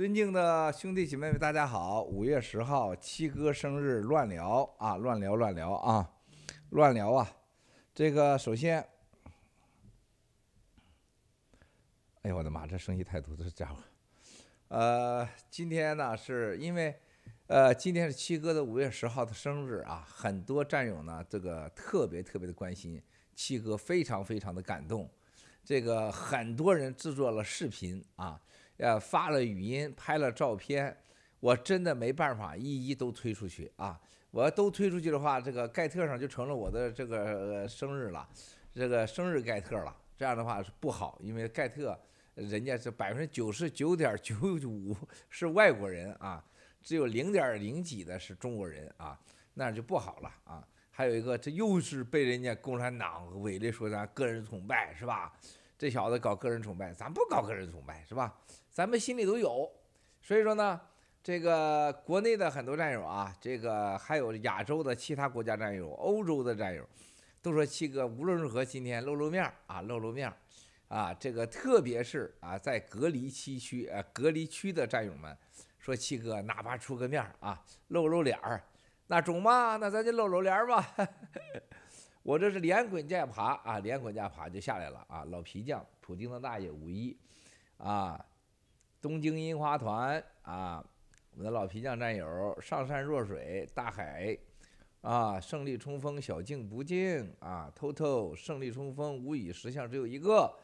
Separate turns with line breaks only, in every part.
尊敬的兄弟姐妹们，大家好！五月十号，七哥生日，乱聊啊，乱聊，乱聊啊，乱聊啊！这个首先，哎呦，我的妈，这生意太多，这是家伙。呃，今天呢，是因为，呃，今天是七哥的五月十号的生日啊，很多战友呢，这个特别特别的关心七哥，非常非常的感动。这个很多人制作了视频啊。呃，发了语音，拍了照片，我真的没办法一一都推出去啊！我要都推出去的话，这个盖特上就成了我的这个生日了，这个生日盖特了。这样的话是不好，因为盖特人家是百分之九十九点九五是外国人啊，只有零点零几的是中国人啊，那样就不好了啊！还有一个，这又是被人家共产党伪的说咱个人崇拜是吧？这小子搞个人崇拜，咱不搞个人崇拜是吧？咱们心里都有，所以说呢，这个国内的很多战友啊，这个还有亚洲的其他国家战友、欧洲的战友，都说七哥无论如何今天露露面啊，露露面啊，这个特别是啊，在隔离期区呃隔离区的战友们，说七哥哪怕出个面啊，露露脸儿，那中吗？那咱就露露脸吧。我这是连滚带爬啊，连滚带爬就下来了啊。老皮匠，普京的大爷五一，啊。东京樱花团啊，我们的老皮匠战友上善若水大海啊，胜利冲锋小静不静啊偷偷胜利冲锋无语石像只有一个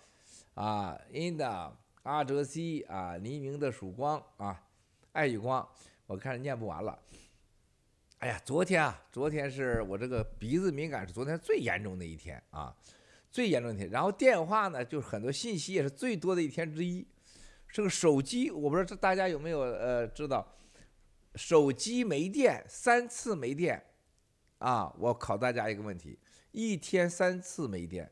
啊 i n the 阿哲西啊，黎明的曙光啊，爱与光，我看念不完了。哎呀，昨天啊，昨天是我这个鼻子敏感是昨天最严重的一天啊，最严重的一天。然后电话呢，就是很多信息也是最多的一天之一。这个手机，我不知道这大家有没有呃知道，手机没电三次没电，啊，我考大家一个问题：一天三次没电，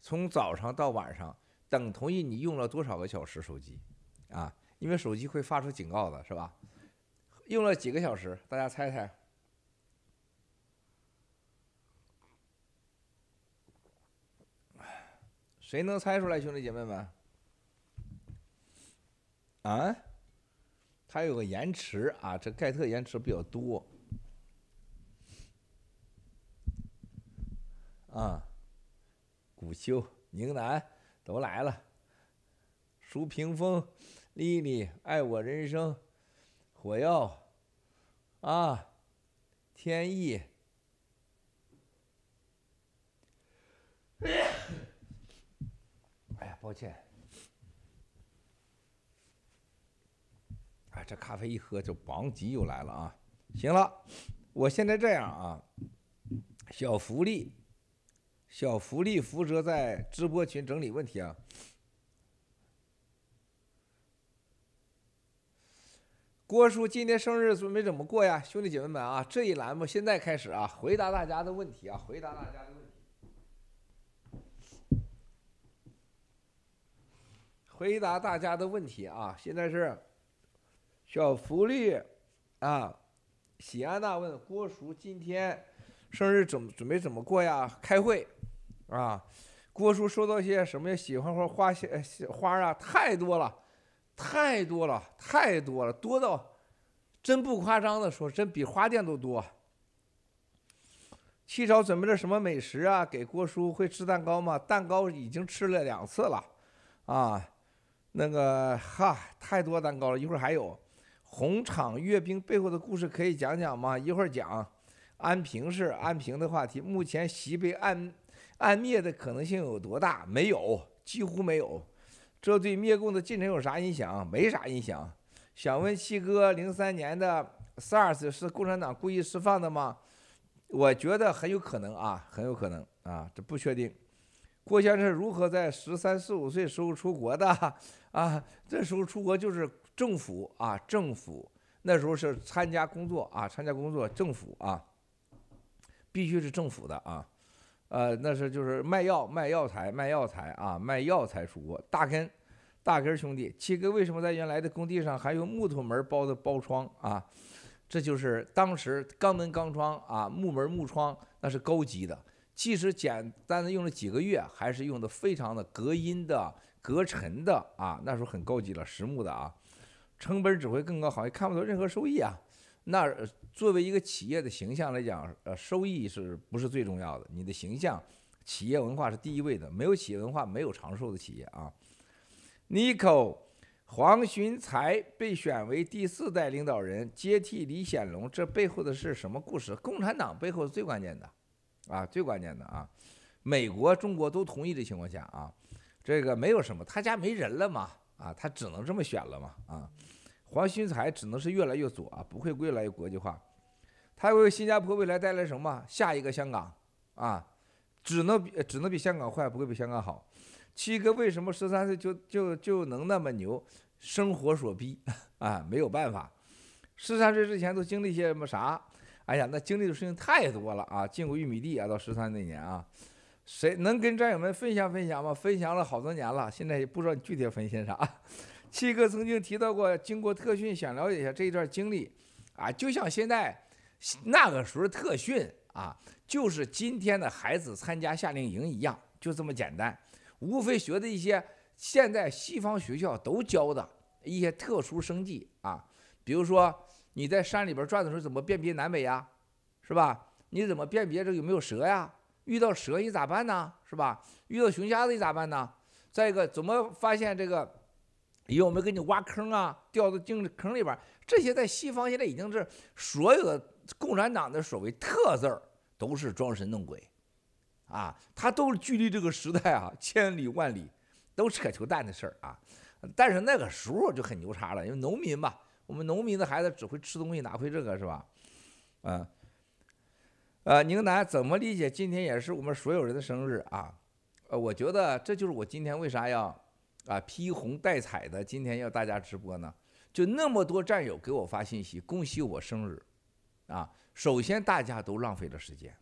从早上到晚上，等同于你用了多少个小时手机？啊，因为手机会发出警告的是吧？用了几个小时？大家猜猜？谁能猜出来，兄弟姐妹们？啊，它有个延迟啊，这盖特延迟比较多。啊，古修宁南都来了，舒屏风、丽丽、爱我人生、火药，啊，天意。哎呀，抱歉。这咖啡一喝，就王吉又来了啊！行了，我现在这样啊，小福利，小福利，福泽在直播群整理问题啊。郭叔今天生日准备怎么过呀？兄弟姐妹们啊，这一栏目现在开始啊，回答大家的问题啊，回答大家的问题，回答大家的问题啊！现在是。小福利，啊，喜安娜问郭叔：“今天生日准准备怎么过呀？”“开会，啊。”郭叔收到些什么呀？喜欢花花些花啊，太多了，太多了，太多了，多到真不夸张的说，真比花店都多。七少准备了什么美食啊？给郭叔会吃蛋糕吗？蛋糕已经吃了两次了，啊，那个哈，太多蛋糕了，一会儿还有。红场阅兵背后的故事可以讲讲吗？一会儿讲。安平是安平的话题。目前席被暗暗灭的可能性有多大？没有，几乎没有。这对灭共的进程有啥影响？没啥影响。想问七哥，零三年的 SARS 是共产党故意释放的吗？我觉得很有可能啊，很有可能啊，这不确定。郭先生如何在十三四五岁时候出国的？啊，这时候出国就是。政府啊，政府那时候是参加工作啊，参加工作，政府啊，必须是政府的啊，呃，那是就是卖药、卖药材、卖药材啊，卖药材国。大根，大根兄弟，七哥为什么在原来的工地上还用木头门包的包窗啊？这就是当时钢门钢窗啊，木门木窗那是高级的，即使简单的用了几个月，还是用的非常的隔音的、隔尘的啊。那时候很高级了，实木的啊。成本只会更高，好像看不到任何收益啊。那作为一个企业的形象来讲，呃，收益是不是最重要的？你的形象、企业文化是第一位的。没有企业文化，没有长寿的企业啊。n i c o 黄群才被选为第四代领导人，接替李显龙，这背后的是什么故事？共产党背后是最关键的，啊，最关键的啊。美国、中国都同意的情况下啊，这个没有什么，他家没人了嘛。啊，他只能这么选了嘛啊，黄新才只能是越来越左啊，不会越来越国际化。他为新加坡未来带来什么？下一个香港啊，只能比只能比香港坏，不会比香港好。七哥为什么十三岁就就就能那么牛？生活所逼啊，没有办法。十三岁之前都经历些什么啥？哎呀，那经历的事情太多了啊！进过玉米地啊，到十三那年啊。谁能跟战友们分享分享吗？分享了好多年了，现在也不知道你具体要分享啥。七哥曾经提到过，经过特训，想了解一下这一段经历。啊，就像现在那个时候特训啊，就是今天的孩子参加夏令营一样，就这么简单，无非学的一些现在西方学校都教的一些特殊生计啊，比如说你在山里边转的时候，怎么辨别南北呀，是吧？你怎么辨别这有没有蛇呀？遇到蛇你咋办呢？是吧？遇到熊瞎子你咋办呢？再一个怎么发现这个？因我们给你挖坑啊，掉到井的坑里边，这些在西方现在已经是所有的共产党的所谓特字儿都是装神弄鬼，啊，他都是距离这个时代啊 千里万里，都扯球蛋的事儿啊。但是那个时候就很牛叉了，因为农民嘛，我们农民的孩子只会吃东西，拿会这个是吧？嗯。呃，宁南怎么理解？今天也是我们所有人的生日啊！呃，我觉得这就是我今天为啥要啊披红戴彩的，今天要大家直播呢？就那么多战友给我发信息，恭喜我生日，啊！首先大家都浪费了时间，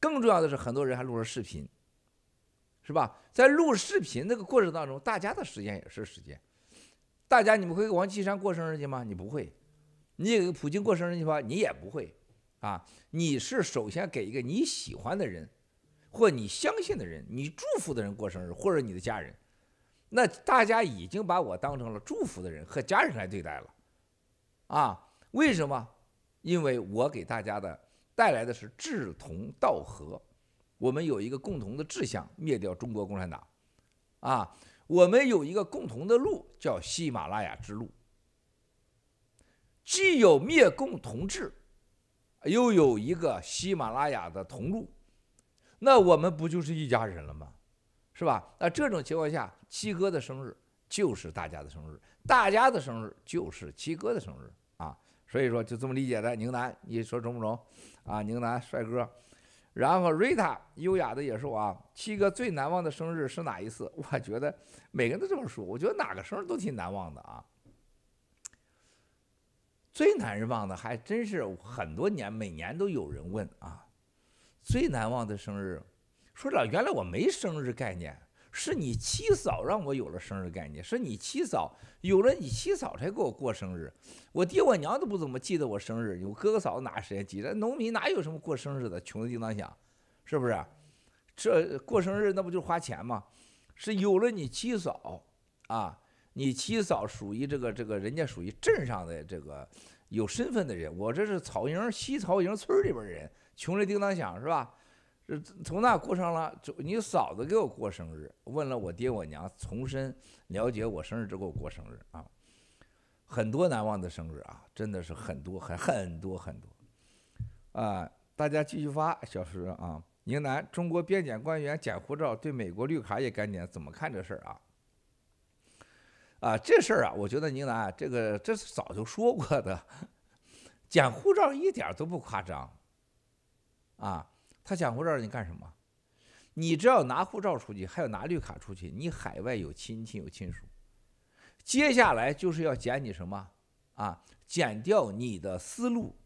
更重要的是，很多人还录了视频，是吧？在录视频那个过程当中，大家的时间也是时间。大家你们会给王岐山过生日去吗？你不会。你给普京过生日去吗？你也不会。啊，你是首先给一个你喜欢的人，或你相信的人，你祝福的人过生日，或者你的家人，那大家已经把我当成了祝福的人和家人来对待了，啊，为什么？因为我给大家的带来的是志同道合，我们有一个共同的志向，灭掉中国共产党，啊，我们有一个共同的路，叫喜马拉雅之路，既有灭共同志。又有一个喜马拉雅的同路，那我们不就是一家人了吗？是吧？那这种情况下，七哥的生日就是大家的生日，大家的生日就是七哥的生日啊。所以说，就这么理解的。宁南，你说中不中？啊，宁南帅哥，然后瑞塔优雅的野兽啊。七哥最难忘的生日是哪一次？我觉得每个人都这么说。我觉得哪个生日都挺难忘的啊。最难忘的还真是很多年，每年都有人问啊，最难忘的生日，说了原来我没生日概念，是你七嫂让我有了生日概念，是你七嫂有了你七嫂才给我过生日，我爹我娘都不怎么记得我生日，我哥哥嫂子哪时间记得，农民哪有什么过生日的，穷得叮当响，是不是？这过生日那不就花钱吗？是有了你七嫂啊。你七嫂属于这个这个人家属于镇上的这个有身份的人，我这是草营西草营村里边人，穷人叮当响是吧？这从那过上了，就你嫂子给我过生日，问了我爹我娘，重申了解我生日之后过生日啊，很多难忘的生日啊，真的是很多很很多很多，啊，大家继续发，小石啊，宁南中国边检官员检护照，对美国绿卡也敢检，怎么看这事儿啊？啊，这事儿啊，我觉得宁南这个这是早就说过的，捡护照一点都不夸张。啊，他捡护照你干什么？你只要拿护照出去，还要拿绿卡出去，你海外有亲戚有亲属，接下来就是要捡你什么？啊，剪掉你的思路，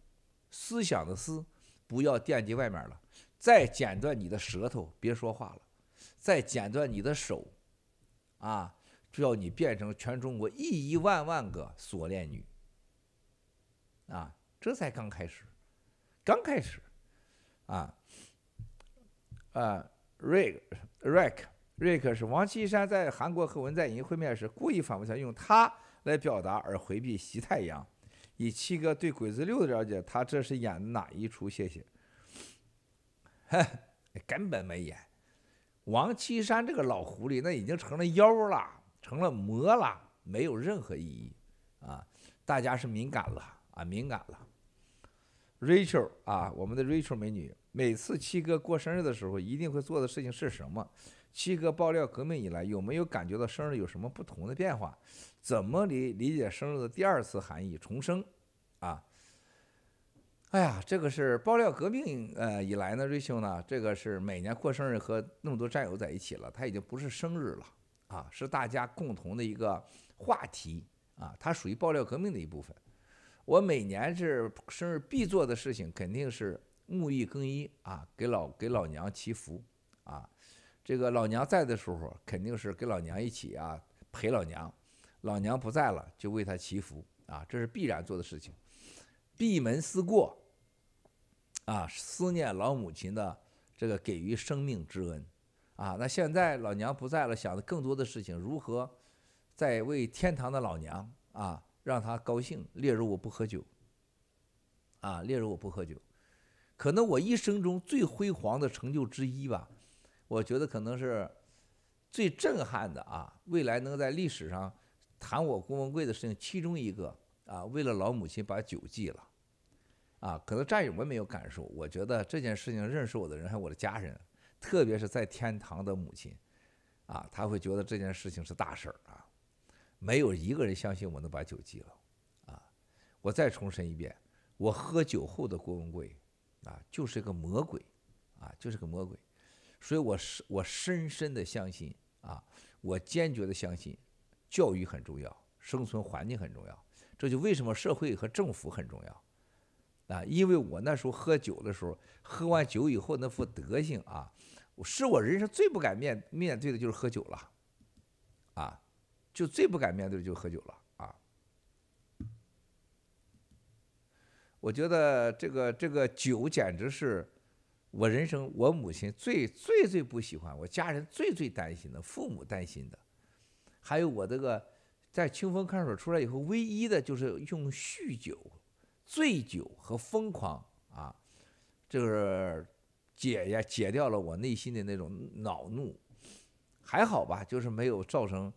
思想的思，不要惦记外面了，再剪断你的舌头，别说话了，再剪断你的手，啊。就要你变成全中国亿亿万万个锁链女，啊，这才刚开始，刚开始，啊，啊，Rick，Rick，Rick 是王岐山在韩国和文在寅会面时故意反复想用他来表达而回避习太阳，以七哥对鬼子六的了解，他这是演的哪一出？谢 谢，根本没演，王岐山这个老狐狸那已经成了妖了。成了魔了，没有任何意义，啊，大家是敏感了啊，敏感了。Rachel 啊，我们的 Rachel 美女，每次七哥过生日的时候，一定会做的事情是什么？七哥爆料革命以来，有没有感觉到生日有什么不同的变化？怎么理理解生日的第二次含义——重生？啊，哎呀，这个是爆料革命呃以来呢，Rachel 呢，这个是每年过生日和那么多战友在一起了，他已经不是生日了。啊，是大家共同的一个话题啊，它属于爆料革命的一部分。我每年是生日必做的事情，肯定是沐浴更衣啊，给老给老娘祈福啊。这个老娘在的时候，肯定是给老娘一起啊陪老娘，老娘不在了，就为她祈福啊，这是必然做的事情。闭门思过啊，思念老母亲的这个给予生命之恩。啊，那现在老娘不在了，想的更多的事情，如何在为天堂的老娘啊，让她高兴。例如我不喝酒。啊，例如我不喝酒，可能我一生中最辉煌的成就之一吧，我觉得可能是最震撼的啊。未来能在历史上谈我郭文贵的事情，其中一个啊，为了老母亲把酒戒了。啊，可能战友们没有感受，我觉得这件事情，认识我的人还有我的家人。特别是在天堂的母亲，啊，他会觉得这件事情是大事儿啊，没有一个人相信我能把酒戒了，啊，我再重申一遍，我喝酒后的郭文贵，啊，就是一个魔鬼，啊，就是个魔鬼，所以我是我深深的相信啊，我坚决的相信，教育很重要，生存环境很重要，这就为什么社会和政府很重要，啊，因为我那时候喝酒的时候，喝完酒以后那副德行啊。是我人生最不敢面面对的，就是喝酒了，啊，就最不敢面对的就是喝酒了啊。我觉得这个这个酒简直是，我人生我母亲最最最不喜欢，我家人最最担心的，父母担心的，还有我这个在清风看守所出来以后，唯一的就是用酗酒、醉酒和疯狂啊，就是。解呀，解掉了我内心的那种恼怒，还好吧，就是没有造成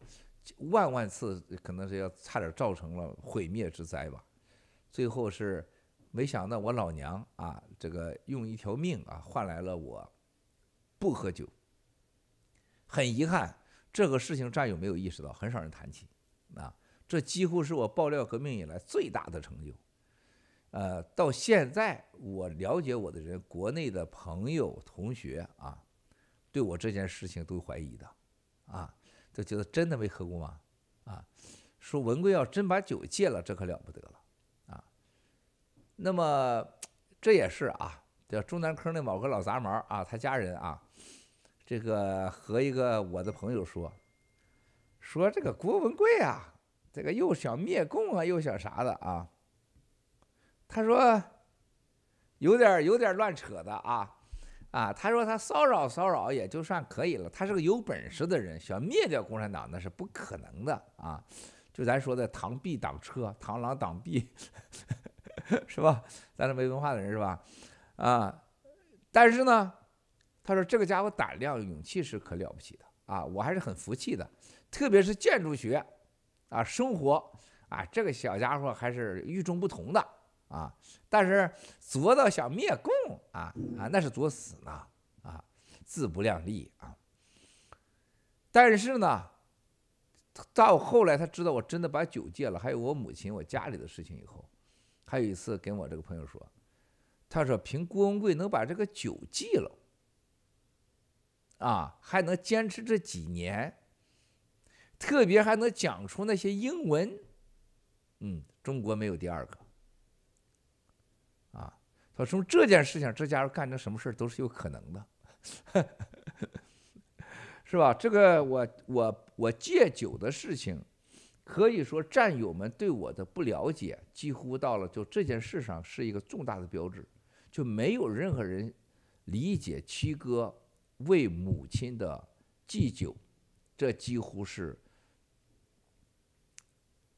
万万次，可能是要差点造成了毁灭之灾吧。最后是没想到我老娘啊，这个用一条命啊换来了我不喝酒。很遗憾，这个事情战友没有意识到，很少人谈起，啊，这几乎是我爆料革命以来最大的成就。呃，到现在我了解我的人，国内的朋友、同学啊，对我这件事情都怀疑的，啊，都觉得真的没喝过吗？啊，说文贵要真把酒戒了，这可了不得了，啊，那么这也是啊，叫中南坑那某个老杂毛啊，他家人啊，这个和一个我的朋友说，说这个郭文贵啊，这个又想灭共啊，又想啥的啊。他说，有点有点乱扯的啊，啊，他说他骚扰骚扰也就算可以了。他是个有本事的人，想灭掉共产党那是不可能的啊。就咱说的螳臂挡车，螳螂挡壁，是吧？咱这没文化的人是吧？啊，但是呢，他说这个家伙胆量勇气是可了不起的啊，我还是很服气的。特别是建筑学啊，生活啊，这个小家伙还是与众不同的。啊！但是作到想灭共啊啊，那是作死呢啊，自不量力啊。但是呢，到后来他知道我真的把酒戒了，还有我母亲我家里的事情以后，还有一次跟我这个朋友说，他说凭郭文贵能把这个酒戒了，啊，还能坚持这几年，特别还能讲出那些英文，嗯，中国没有第二个。他说这件事情，这家伙干成什么事都是有可能的，是吧？这个我我我戒酒的事情，可以说战友们对我的不了解几乎到了就这件事上是一个重大的标志，就没有任何人理解七哥为母亲的祭酒，这几乎是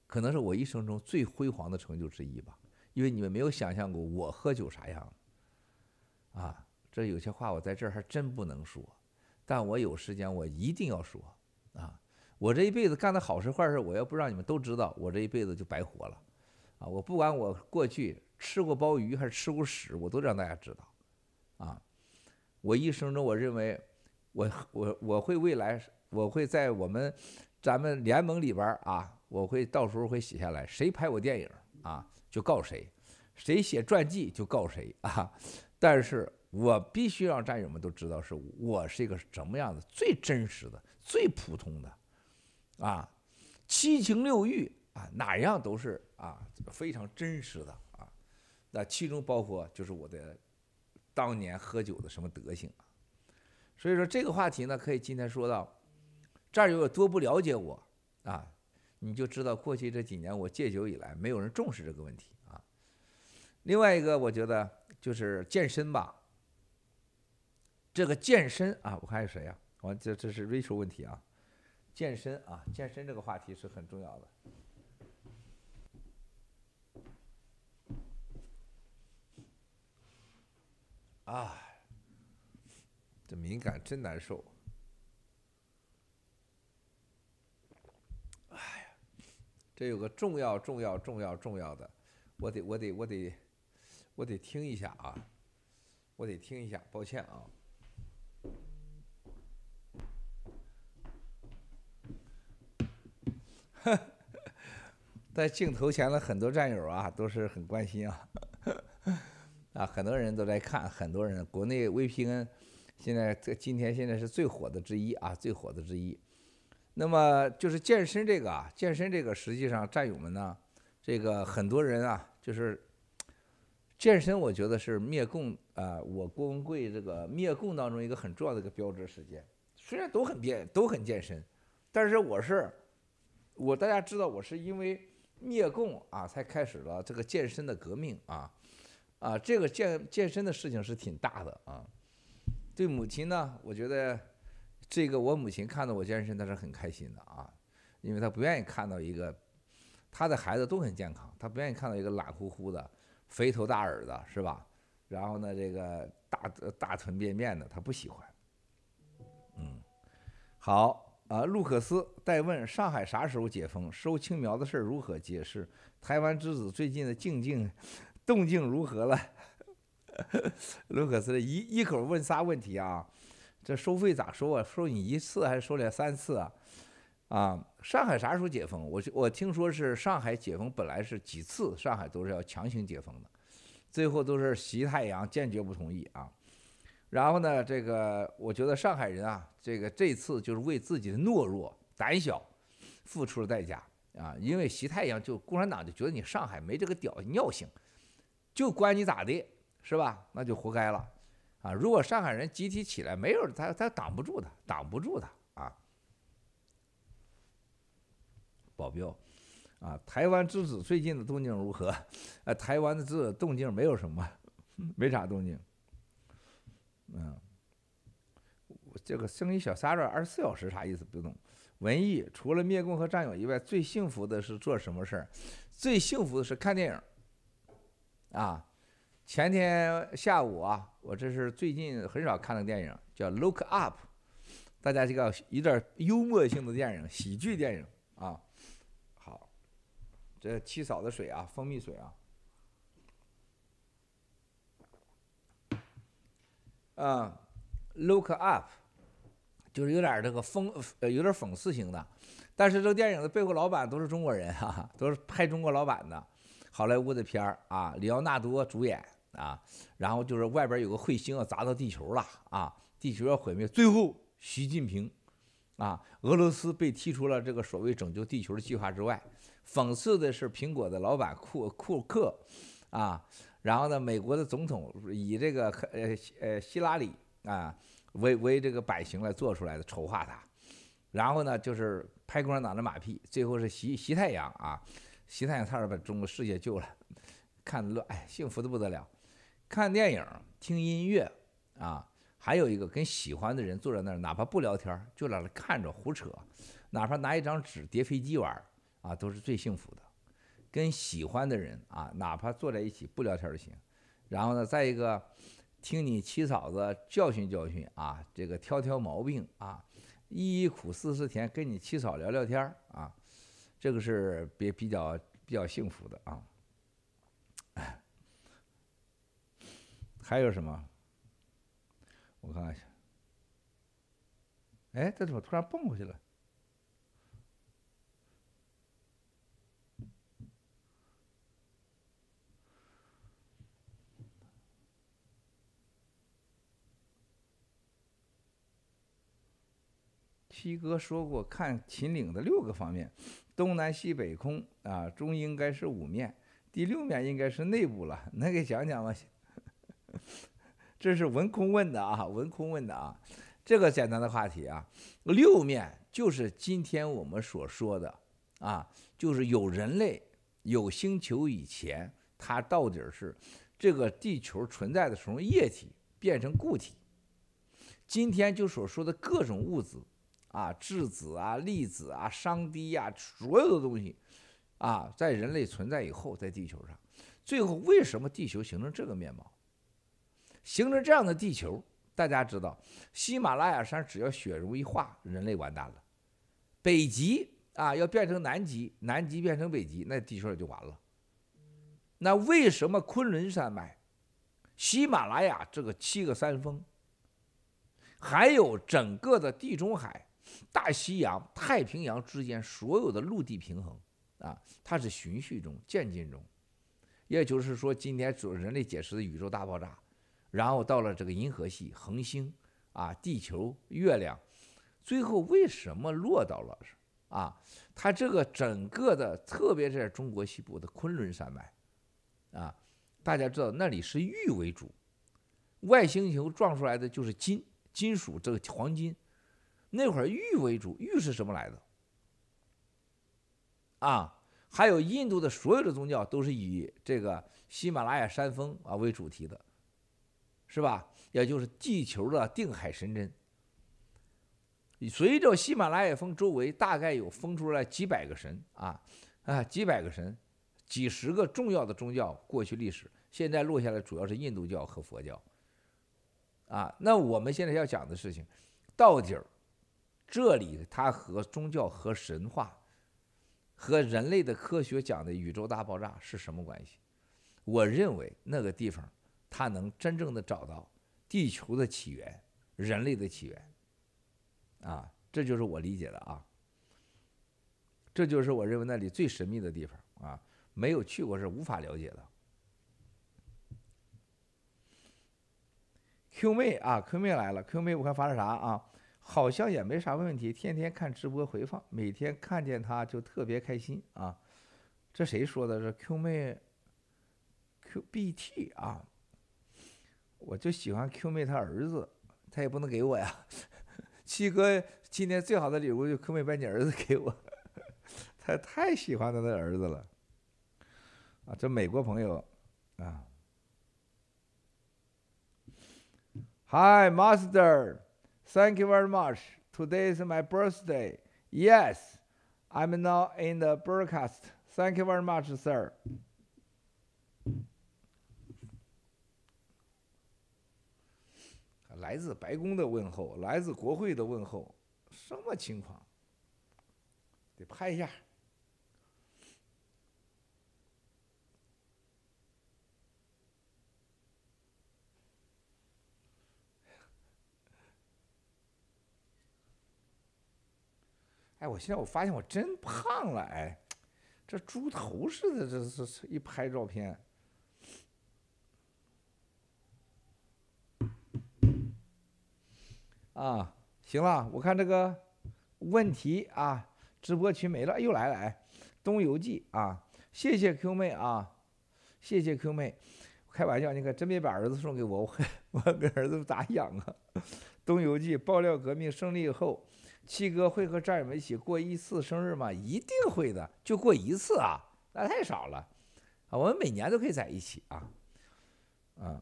可能是我一生中最辉煌的成就之一吧。因为你们没有想象过我喝酒啥样，啊，这有些话我在这儿还真不能说，但我有时间我一定要说，啊，我这一辈子干的好事坏事，我要不让你们都知道，我这一辈子就白活了，啊，我不管我过去吃过鲍鱼还是吃过屎，我都让大家知道，啊，我一生中我认为，我我我会未来我会在我们咱们联盟里边儿啊，我会到时候会写下来，谁拍我电影啊？就告谁，谁写传记就告谁啊！但是我必须让战友们都知道，是我是一个什么样的最真实的、最普通的，啊，七情六欲啊，哪样都是啊，非常真实的啊。那其中包括就是我的当年喝酒的什么德行啊。所以说这个话题呢，可以今天说到这儿，有多不了解我啊？你就知道，过去这几年我戒酒以来，没有人重视这个问题啊。另外一个，我觉得就是健身吧。这个健身啊，我看是谁呀？我这这是 Rachel 问题啊。健身啊，健身这个话题是很重要的。啊，这敏感真难受。这有个重要、重要、重要、重要的，我得、我得、我得、我得听一下啊！我得听一下，抱歉啊！在镜头前的很多战友啊，都是很关心啊，啊，很多人都在看，很多人，国内 VPN 现在这今天现在是最火的之一啊，最火的之一。那么就是健身这个啊，健身这个实际上战友们呢，这个很多人啊，就是健身，我觉得是灭共啊，我郭文贵这个灭共当中一个很重要的一个标志事件。虽然都很健都很健身，但是我是我大家知道我是因为灭共啊才开始了这个健身的革命啊啊，这个健健身的事情是挺大的啊。对母亲呢，我觉得。这个我母亲看到我健身，她是很开心的啊，因为她不愿意看到一个，她的孩子都很健康，她不愿意看到一个懒乎乎的、肥头大耳的，是吧？然后呢，这个大大臀便便的，她不喜欢。嗯，好啊，路克斯再问上海啥时候解封？收青苗的事如何解释？台湾之子最近的静静动静如何了？路克斯一一口问仨问题啊！这收费咋收啊？收你一次还是收了三次啊？啊，上海啥时候解封？我我听说是上海解封本来是几次，上海都是要强行解封的，最后都是习太阳坚决不同意啊。然后呢，这个我觉得上海人啊，这个这次就是为自己的懦弱、胆小付出了代价啊。因为习太阳就共产党就觉得你上海没这个屌尿性，就管你咋的，是吧？那就活该了。啊！如果上海人集体起来，没有他，他挡不住的，挡不住的啊！保镖啊！台湾之子最近的动静如何？啊，台湾的这动静没有什么，没啥动静。嗯，这个声音小，三转二十四小时啥意思？不懂。文艺除了灭共和战友以外，最幸福的是做什么事儿？最幸福的是看电影。啊！前天下午啊。我这是最近很少看的电影，叫《Look Up》，大家这个有点幽默性的电影，喜剧电影啊。好，这七嫂的水啊，蜂蜜水啊。啊，《Look Up》就是有点这个讽，呃，有点讽刺型的。但是这个电影的背后老板都是中国人哈，都是拍中国老板的好莱坞的片儿啊，里奥纳多主演。啊，然后就是外边有个彗星要砸到地球了啊，地球要毁灭。最后，习近平，啊，俄罗斯被踢出了这个所谓拯救地球的计划之外。讽刺的是，苹果的老板库库克，啊，然后呢，美国的总统以这个呃呃希拉里啊为为这个摆型来做出来的筹划他，然后呢，就是拍共产党的马屁。最后是习习太阳啊，习太阳差点把中国世界救了，看的哎，幸福的不得了。看电影、听音乐，啊，还有一个跟喜欢的人坐在那儿，哪怕不聊天，就在那看着胡扯，哪怕拿一张纸叠飞机玩啊，都是最幸福的。跟喜欢的人啊，哪怕坐在一起不聊天都行。然后呢，再一个，听你七嫂子教训教训啊，这个挑挑毛病啊，一一苦四四甜，跟你七嫂聊聊天啊，这个是别比较比较幸福的啊。还有什么？我看看去。哎，这怎么突然蹦过去了？七哥说过，看秦岭的六个方面，东南西北空啊，中应该是五面，第六面应该是内部了，能给讲讲吗？这是文空问的啊，文空问的啊，这个简单的话题啊，六面就是今天我们所说的啊，就是有人类有星球以前，它到底是这个地球存在的什么液体变成固体？今天就所说的各种物质啊，质子啊、粒子啊、熵低呀，所有的东西啊，在人类存在以后，在地球上，最后为什么地球形成这个面貌？形成这样的地球，大家知道，喜马拉雅山只要雪容易化，人类完蛋了；北极啊要变成南极，南极变成北极，那地球也就完了。那为什么昆仑山脉、喜马拉雅这个七个山峰，还有整个的地中海、大西洋、太平洋之间所有的陆地平衡啊？它是循序中、渐进中，也就是说，今天主人类解释的宇宙大爆炸。然后到了这个银河系恒星，啊，地球、月亮，最后为什么落到了？啊，它这个整个的，特别是在中国西部的昆仑山脉，啊，大家知道那里是玉为主，外星球撞出来的就是金金属，这个黄金，那会儿玉为主，玉是什么来的？啊，还有印度的所有的宗教都是以这个喜马拉雅山峰啊为主题的。是吧？也就是地球的定海神针。随着喜马拉雅峰周围，大概有封出来几百个神啊啊，几百个神，几十个重要的宗教。过去历史，现在落下来主要是印度教和佛教。啊，那我们现在要讲的事情，到底儿这里它和宗教和神话，和人类的科学讲的宇宙大爆炸是什么关系？我认为那个地方。他能真正的找到地球的起源、人类的起源，啊，这就是我理解的啊，这就是我认为那里最神秘的地方啊，没有去过是无法了解的。Q 妹啊，Q 妹来了，Q 妹，我看发的啥啊？好像也没啥问题。天天看直播回放，每天看见他就特别开心啊。这谁说的？这 Q 妹 QBT 啊？我就喜欢 Q 妹她儿子，她也不能给我呀。七哥，今天最好的礼物就 Q 妹把你儿子给我，他太喜欢他的儿子了。啊，这美国朋友啊，Hi, Master, thank you very much. Today is my birthday. Yes, I'm now in the broadcast. Thank you very much, sir. 来自白宫的问候，来自国会的问候，什么情况？得拍一下。哎，我现在我发现我真胖了，哎，这猪头似的，这这一拍照片。啊，行了，我看这个问题啊，直播群没了又来了。哎，东游记啊，谢谢 Q 妹啊，谢谢 Q 妹。开玩笑，你可真别把儿子送给我，我 我给儿子咋养啊？东游记爆料，革命胜利后，七哥会和战友们一起过一次生日吗？一定会的，就过一次啊，那太少了啊。我们每年都可以在一起啊，嗯。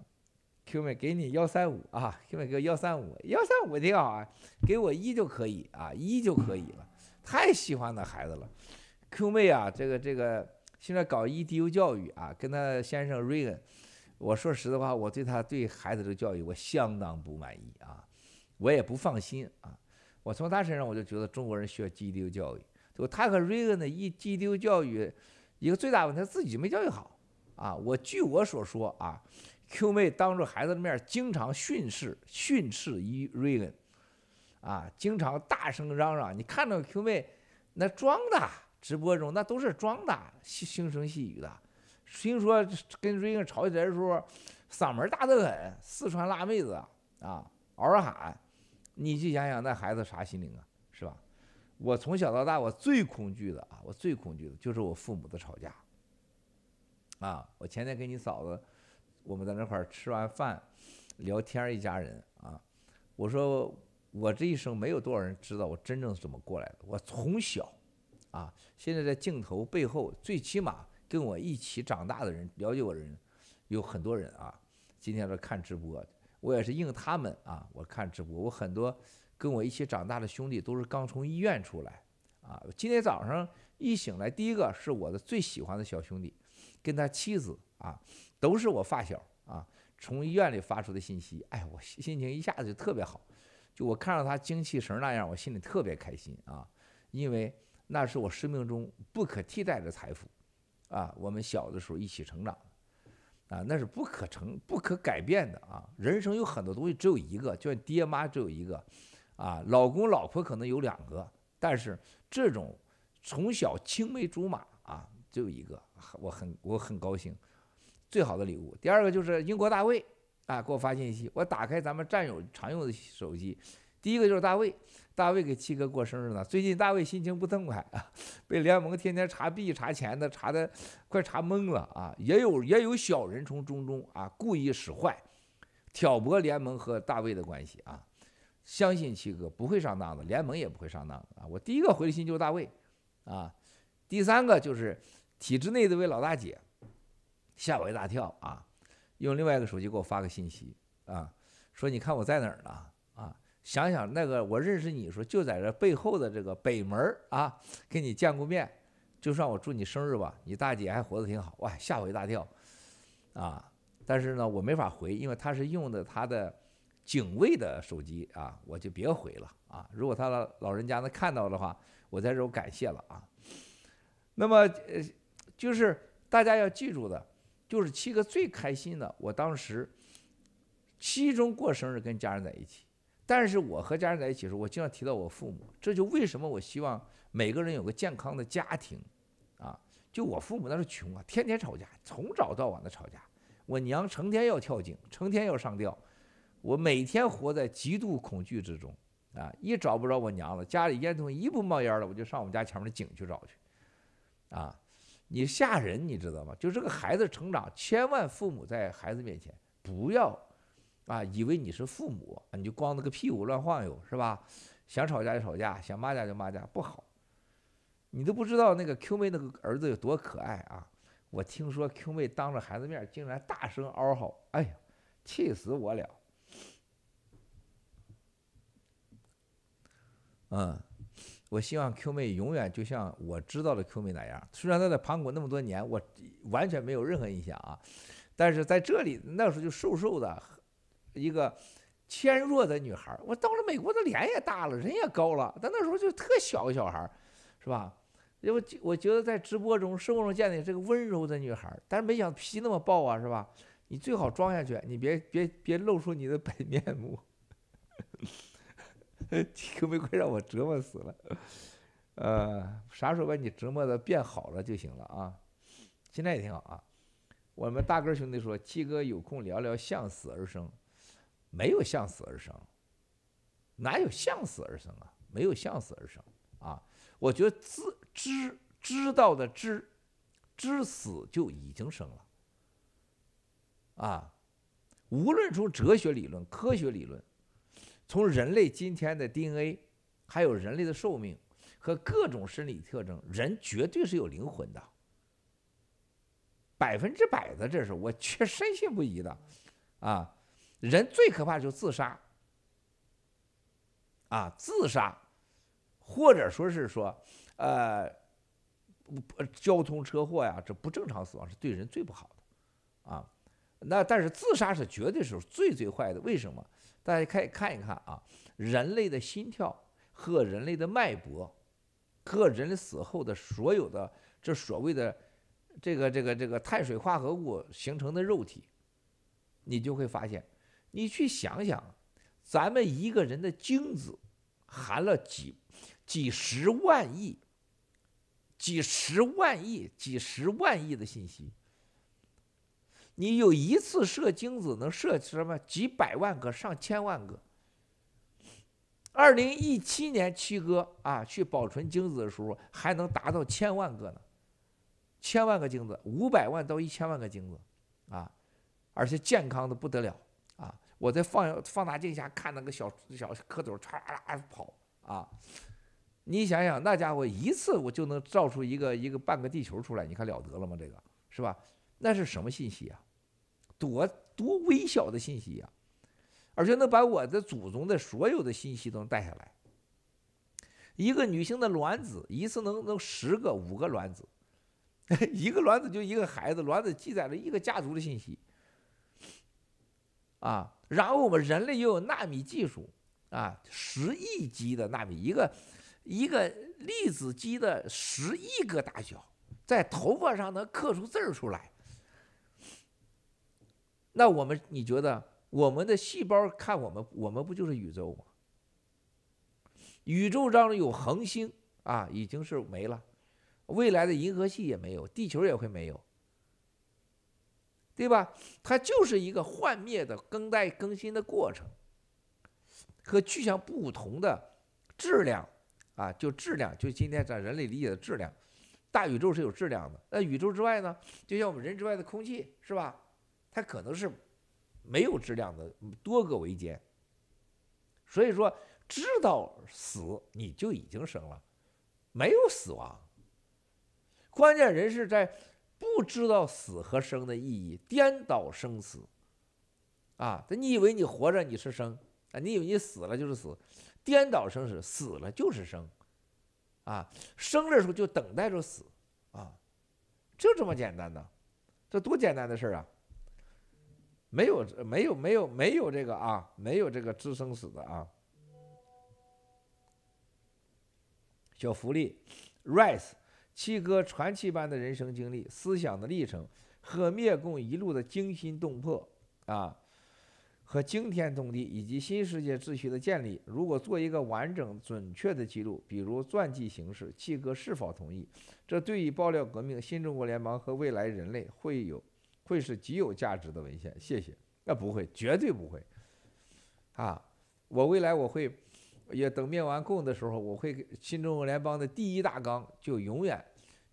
Q 妹，给你幺三五啊，Q 妹给幺三五，幺三五挺好啊，给我一就可以啊，一就可以了，太喜欢那孩子了。Q 妹啊，这个这个现在搞 Edu 教育啊，跟她先生 r a y n 我说实话，我对她对孩子这个教育我相当不满意啊，我也不放心啊。我从他身上我就觉得中国人需要 Edu 教育，就他和 Rayen 的 Edu 教育一个最大问题，自己没教育好啊。我据我所说啊。Q 妹当着孩子的面经常训斥训斥伊瑞恩，啊，经常大声嚷嚷。你看到 Q 妹那装的直播中那都是装的，轻声细语的。听说跟瑞恩吵起来的时候，嗓门大得很，四川辣妹子啊啊，嗷喊。你去想想那孩子啥心灵啊，是吧？我从小到大，我最恐惧的啊，我最恐惧的就是我父母的吵架。啊，我前天跟你嫂子。我们在那块儿吃完饭，聊天儿，一家人啊。我说我这一生没有多少人知道我真正怎么过来的。我从小，啊，现在在镜头背后，最起码跟我一起长大的人，了解我的人有很多人啊。今天在看直播，我也是应他们啊。我看直播，我很多跟我一起长大的兄弟都是刚从医院出来啊。今天早上一醒来，第一个是我的最喜欢的小兄弟，跟他妻子啊。都是我发小啊，从医院里发出的信息，哎，我心情一下子就特别好，就我看到他精气神那样，我心里特别开心啊，因为那是我生命中不可替代的财富啊。我们小的时候一起成长，啊，那是不可成、不可改变的啊。人生有很多东西只有一个，就像爹妈只有一个，啊，老公老婆可能有两个，但是这种从小青梅竹马啊，只有一个，我很我很高兴。最好的礼物。第二个就是英国大卫啊，给我发信息。我打开咱们战友常用的手机，第一个就是大卫，大卫给七哥过生日呢。最近大卫心情不痛快，啊，被联盟天天查币、查钱的，查的快查懵了啊。也有也有小人从中中啊，故意使坏，挑拨联盟和大卫的关系啊。相信七哥不会上当的，联盟也不会上当的啊。我第一个回的信就是大卫啊，第三个就是体制内的位老大姐。吓我一大跳啊！用另外一个手机给我发个信息啊，说你看我在哪儿呢？啊？想想那个我认识你说就在这背后的这个北门啊，跟你见过面，就算我祝你生日吧。你大姐还活得挺好，哇！吓我一大跳，啊！但是呢，我没法回，因为他是用的他的警卫的手机啊，我就别回了啊。如果他的老人家能看到的话，我在这我感谢了啊。那么呃，就是大家要记住的。就是七个最开心的，我当时七中过生日跟家人在一起，但是我和家人在一起的时候，我经常提到我父母，这就为什么我希望每个人有个健康的家庭，啊，就我父母那时候穷啊，天天吵架，从早到晚的吵架，我娘成天要跳井，成天要上吊，我每天活在极度恐惧之中，啊，一找不着我娘了，家里烟囱一不冒烟了，我就上我们家前面的井去找去，啊。你吓人，你知道吗？就这个孩子成长，千万父母在孩子面前不要，啊，以为你是父母，你就光着个屁股乱晃悠，是吧？想吵架就吵架，想骂架就骂架，不好。你都不知道那个 Q 妹那个儿子有多可爱啊！我听说 Q 妹当着孩子面竟然大声嗷吼，哎呀，气死我了。嗯。我希望 Q 妹永远就像我知道的 Q 妹那样。虽然她在盘古那么多年，我完全没有任何印象啊。但是在这里，那时候就瘦瘦的，一个纤弱的女孩。我到了美国的脸也大了，人也高了，但那时候就特小个小孩，是吧？因为我觉得在直播中、生活中见的这个温柔的女孩，但是没想到脾气那么爆啊，是吧？你最好装下去，你别别别露出你的本面目。鸡哥，快让我折磨死了！呃，啥时候把你折磨的变好了就行了啊？现在也挺好啊。我们大哥兄弟说，七哥有空聊聊向死而生，没有向死而生，哪有向死而生啊？没有向死而生啊！我觉得知知知道的知，知死就已经生了。啊，无论从哲学理论、科学理论。从人类今天的 DNA，还有人类的寿命和各种生理特征，人绝对是有灵魂的，百分之百的，这是我确深信不疑的。啊，人最可怕就自杀。啊，自杀，或者说是说，呃，交通车祸呀，这不正常死亡是对人最不好的。啊，那但是自杀是绝对是最最坏的，为什么？大家可以看一看啊，人类的心跳和人类的脉搏，和人类死后的所有的这所谓的这个这个这个碳水化合物形成的肉体，你就会发现，你去想想，咱们一个人的精子含了几几十万亿、几十万亿、几十万亿的信息。你有一次射精子能射什么？几百万个，上千万个。二零一七年七哥啊去保存精子的时候，还能达到千万个呢，千万个精子，五百万到一千万个精子，啊，而且健康的不得了啊！我在放放大镜下看那个小小蝌蚪唰啦啦跑啊，你想想那家伙一次我就能造出一个一个半个地球出来，你看了得了吗？这个是吧？那是什么信息啊？多多微小的信息呀，而且能把我的祖宗的所有的信息都能带下来。一个女性的卵子一次能能十个、五个卵子，一个卵子就一个孩子，卵子记载了一个家族的信息，啊。然后我们人类又有纳米技术，啊，十亿级的纳米，一个一个粒子级的十亿个大小，在头发上能刻出字儿出来。那我们，你觉得我们的细胞看我们，我们不就是宇宙吗？宇宙当中有恒星啊，已经是没了，未来的银河系也没有，地球也会没有，对吧？它就是一个幻灭的更代更新的过程，和具象不同的质量啊，就质量，就今天咱人类理解的质量，大宇宙是有质量的，那宇宙之外呢？就像我们人之外的空气，是吧？它可能是没有质量的，多个维艰。所以说，知道死你就已经生了，没有死亡。关键人是在不知道死和生的意义，颠倒生死，啊，你以为你活着你是生啊，你以为你死了就是死，颠倒生死，死了就是生，啊，生的时候就等待着死，啊，就这么简单呐，这多简单的事儿啊。没有，没有，没有，没有这个啊，没有这个知生死的啊。小福利，Rise，七哥传奇般的人生经历、思想的历程和灭共一路的惊心动魄啊，和惊天动地，以及新世界秩序的建立。如果做一个完整准确的记录，比如传记形式，七哥是否同意？这对于爆料革命、新中国联盟和未来人类会有。会是极有价值的文献，谢谢。那不会，绝对不会，啊！我未来我会，也等灭完共的时候，我会新中国联邦的第一大纲就永远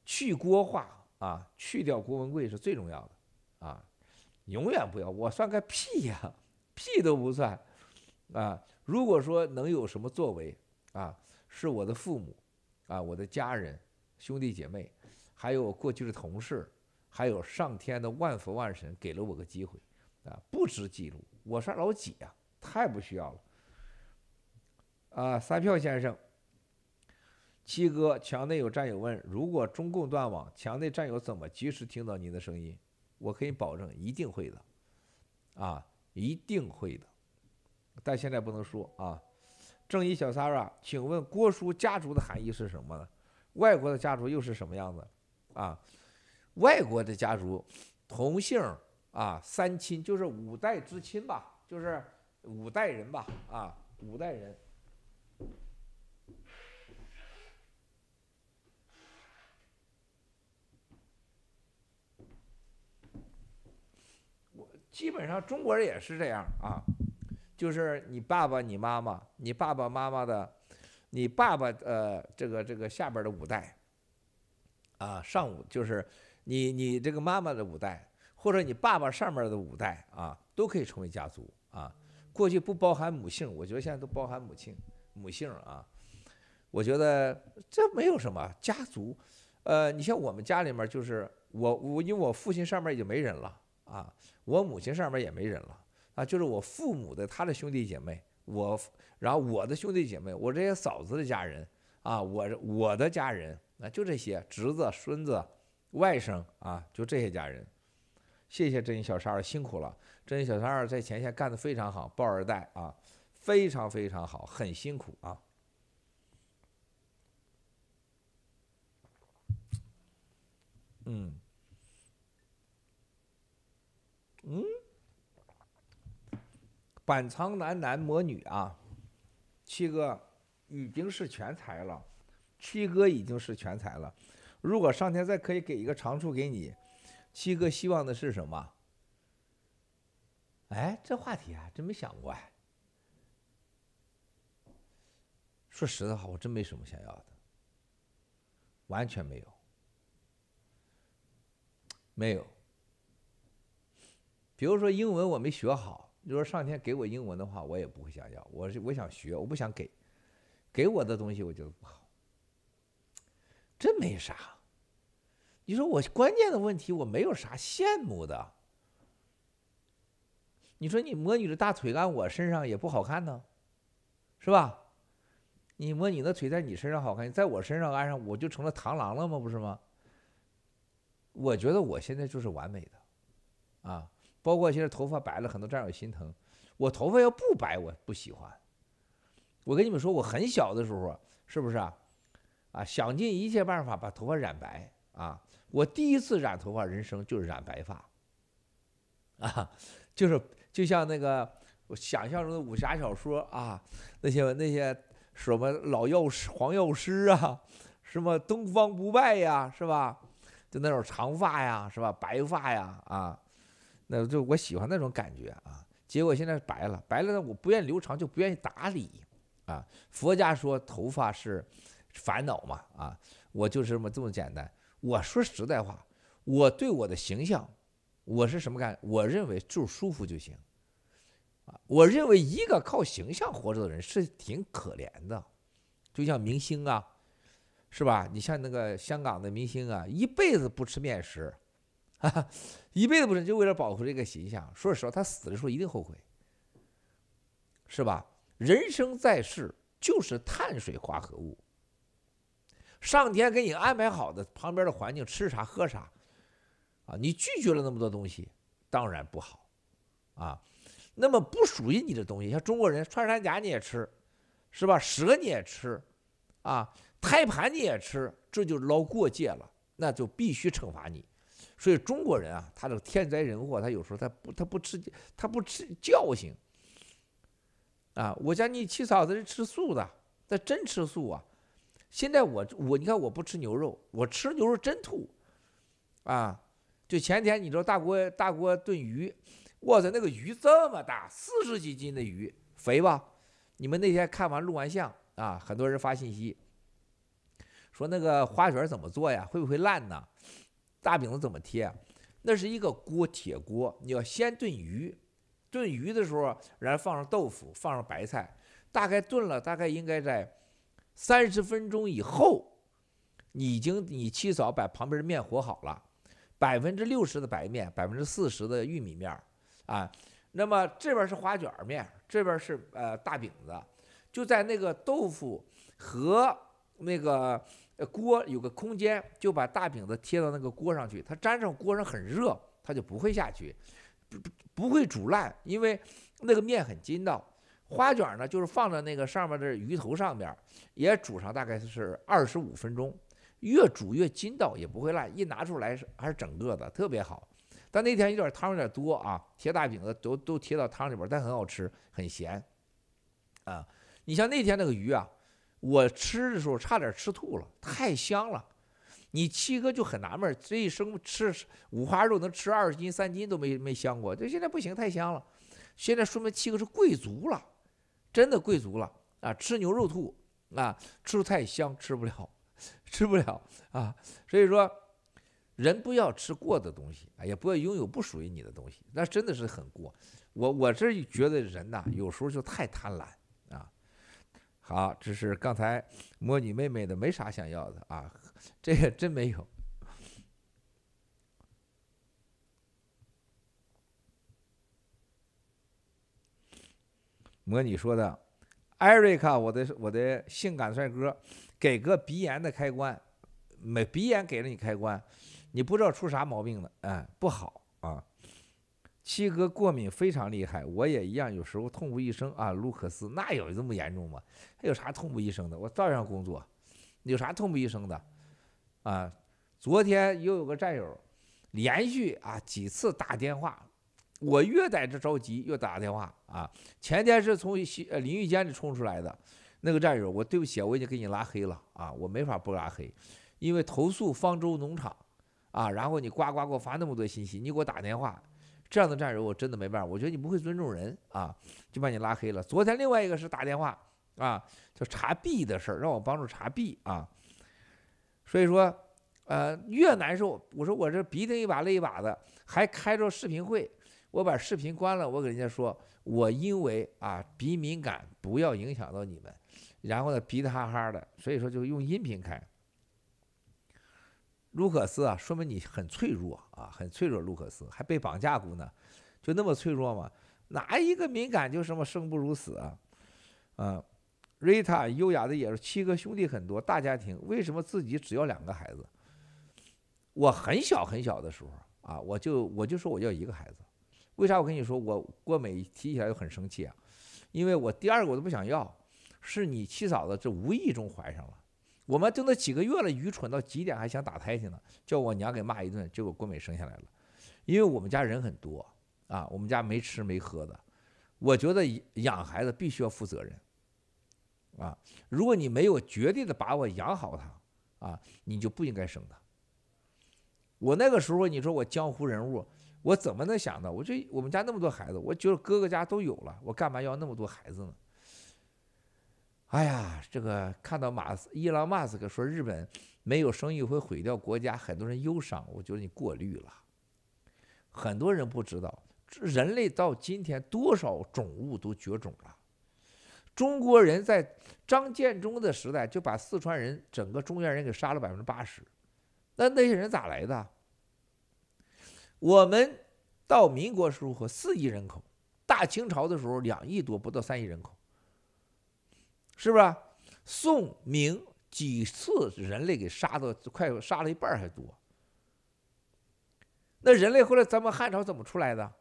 去国化啊，去掉郭文贵是最重要的啊，永远不要我算个屁呀，屁都不算啊！如果说能有什么作为啊，是我的父母，啊，我的家人、兄弟姐妹，还有过去的同事。还有上天的万佛万神给了我个机会，啊，不值记录，我是老几呀？太不需要了，啊，三票先生，七哥，墙内有战友问：如果中共断网，墙内战友怎么及时听到您的声音？我可以保证一定会的，啊，一定会的，但现在不能说啊。正义小 s a r a 请问郭叔家族的含义是什么呢？外国的家族又是什么样子？啊？外国的家族同姓啊，三亲就是五代之亲吧，就是五代人吧，啊，五代人。基本上中国人也是这样啊，就是你爸爸、你妈妈、你爸爸妈妈的，你爸爸呃，这个这个下边的五代，啊，上五就是。你你这个妈妈的五代，或者你爸爸上面的五代啊，都可以成为家族啊。过去不包含母姓，我觉得现在都包含母亲母姓啊。我觉得这没有什么家族，呃，你像我们家里面就是我我因为我父亲上面已经没人了啊，我母亲上面也没人了啊，就是我父母的他的兄弟姐妹，我然后我的兄弟姐妹，我这些嫂子的家人啊，我我的家人啊，就这些侄子孙子。外甥啊，就这些家人，谢谢真心小三二辛苦了，真心小三二在前线干的非常好，抱二代啊，非常非常好，很辛苦啊。嗯嗯，板仓男男魔女啊，七哥已经是全才了，七哥已经是全才了。如果上天再可以给一个长处给你，七哥希望的是什么？哎，这话题啊，真没想过哎。说实话，我真没什么想要的，完全没有，没有。比如说英文我没学好，你说上天给我英文的话，我也不会想要。我我想学，我不想给，给我的东西我觉得不好，真没啥。你说我关键的问题我没有啥羡慕的。你说你摸你的大腿按我身上也不好看呢，是吧？你摸你的腿在你身上好看，在我身上按上我就成了螳螂了吗？不是吗？我觉得我现在就是完美的，啊，包括现在头发白了，很多战友心疼。我头发要不白我不喜欢。我跟你们说，我很小的时候是不是啊？啊，想尽一切办法把头发染白啊。我第一次染头发，人生就是染白发。啊，就是就像那个我想象中的武侠小说啊，那些那些什么老药师黄药师啊，什么东方不败呀，是吧？就那种长发呀，是吧？白发呀，啊，那就我喜欢那种感觉啊。结果现在白了，白了，我不愿意留长，就不愿意打理。啊，佛家说头发是烦恼嘛，啊，我就是这么这么简单。我说实在话，我对我的形象，我是什么感？我认为住舒服就行，啊，我认为一个靠形象活着的人是挺可怜的，就像明星啊，是吧？你像那个香港的明星啊，一辈子不吃面食，哈哈，一辈子不吃，就为了保护这个形象。说实话，他死的时候一定后悔，是吧？人生在世就是碳水化合物。上天给你安排好的旁边的环境，吃啥喝啥，啊，你拒绝了那么多东西，当然不好，啊，那么不属于你的东西，像中国人穿山甲你也吃，是吧？蛇你也吃，啊，胎盘你也吃，这就是捞过界了，那就必须惩罚你。所以中国人啊，他这个天灾人祸，他有时候他不他不吃他不吃教训，啊，我家你七嫂子是吃素的，她真吃素啊。现在我我你看我不吃牛肉，我吃牛肉真吐，啊，就前天你知道大锅大锅炖鱼，哇塞那个鱼这么大，四十几斤的鱼，肥吧？你们那天看完录完像啊，很多人发信息说那个花卷怎么做呀？会不会烂呢？大饼子怎么贴？那是一个锅铁锅，你要先炖鱼，炖鱼的时候，然后放上豆腐，放上白菜，大概炖了大概应该在。三十分钟以后，已经你七嫂把旁边的面和好了，百分之六十的白面，百分之四十的玉米面啊。那么这边是花卷面，这边是呃大饼子，就在那个豆腐和那个锅有个空间，就把大饼子贴到那个锅上去，它粘上锅上很热，它就不会下去，不不不会煮烂，因为那个面很筋道。花卷呢，就是放在那个上面的鱼头上面，也煮上大概是二十五分钟，越煮越筋道，也不会烂。一拿出来是还是整个的，特别好。但那天有点汤有点多啊，贴大饼子都都贴到汤里边，但很好吃，很咸。啊，你像那天那个鱼啊，我吃的时候差点吃吐了，太香了。你七哥就很纳闷，这一生吃五花肉能吃二斤三斤都没没香过，这现在不行，太香了。现在说明七哥是贵族了。真的贵族了啊！吃牛肉吐啊，吃太香吃不了，吃不了啊！所以说，人不要吃过的东西，也不要拥有不属于你的东西，那真的是很过。我我这觉得人呐，有时候就太贪婪啊。好，这是刚才摸你妹妹的，没啥想要的啊，这个真没有。模拟说的，艾瑞卡，我的我的性感帅哥，给个鼻炎的开关，没鼻炎给了你开关，你不知道出啥毛病了，哎，不好啊。七哥过敏非常厉害，我也一样，有时候痛不欲生啊。卢克斯那有这么严重吗？还有啥痛不欲生的？我照样工作，有啥痛不欲生的？啊，昨天又有个战友，连续啊几次打电话。我越在这着急，越打电话啊！前天是从洗淋浴间里冲出来的那个战友，我对不起，我已经给你拉黑了啊！我没法不拉黑，因为投诉方舟农场啊。然后你呱呱给我发那么多信息，你给我打电话，这样的战友我真的没办法。我觉得你不会尊重人啊，就把你拉黑了。昨天另外一个是打电话啊，就查币的事儿，让我帮助查币啊。所以说，呃，越难受，我说我这鼻涕一把泪一把的，还开着视频会。我把视频关了，我给人家说，我因为啊鼻敏感，不要影响到你们。然后呢，鼻子哈哈的，所以说就用音频开。卢克斯啊，说明你很脆弱啊，很脆弱。卢克斯还被绑架过呢，就那么脆弱吗？哪一个敏感就什么生不如死啊？啊，瑞塔优雅的也是七个兄弟很多大家庭，为什么自己只要两个孩子？我很小很小的时候啊，我就我就说我要一个孩子。为啥我跟你说，我郭美提起来就很生气啊，因为我第二个我都不想要，是你七嫂子这无意中怀上了，我们就那几个月了，愚蠢到极点，还想打胎去呢，叫我娘给骂一顿，结果郭美生下来了，因为我们家人很多啊，我们家没吃没喝的，我觉得养孩子必须要负责任，啊，如果你没有绝对的把握养好他，啊，你就不应该生他。我那个时候，你说我江湖人物。我怎么能想到？我这我们家那么多孩子，我觉得哥哥家都有了，我干嘛要那么多孩子呢？哎呀，这个看到马斯伊朗马斯克说日本没有生育会毁掉国家，很多人忧伤。我觉得你过滤了，很多人不知道，人类到今天多少种物都绝种了。中国人在张建中的时代就把四川人整个中原人给杀了百分之八十，那那些人咋来的？我们到民国时候和四亿人口，大清朝的时候两亿多，不到三亿人口，是不是？宋明几次人类给杀的，快杀了一半还多。那人类后来咱们汉朝怎么出来的？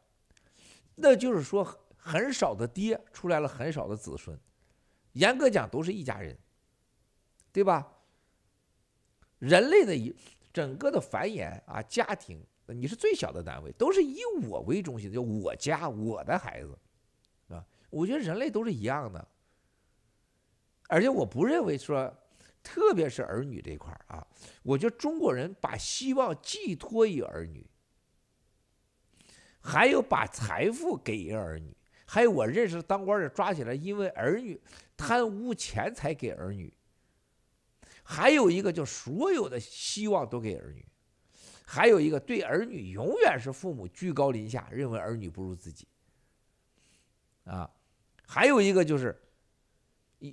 那就是说很少的爹出来了，很少的子孙。严格讲都是一家人，对吧？人类的一整个的繁衍啊，家庭。你是最小的单位，都是以我为中心的，我家，我的孩子，啊，我觉得人类都是一样的，而且我不认为说，特别是儿女这一块啊，我觉得中国人把希望寄托于儿女，还有把财富给儿女，还有我认识当官的抓起来，因为儿女贪污钱财给儿女，还有一个就所有的希望都给儿女。还有一个对儿女永远是父母居高临下，认为儿女不如自己，啊，还有一个就是，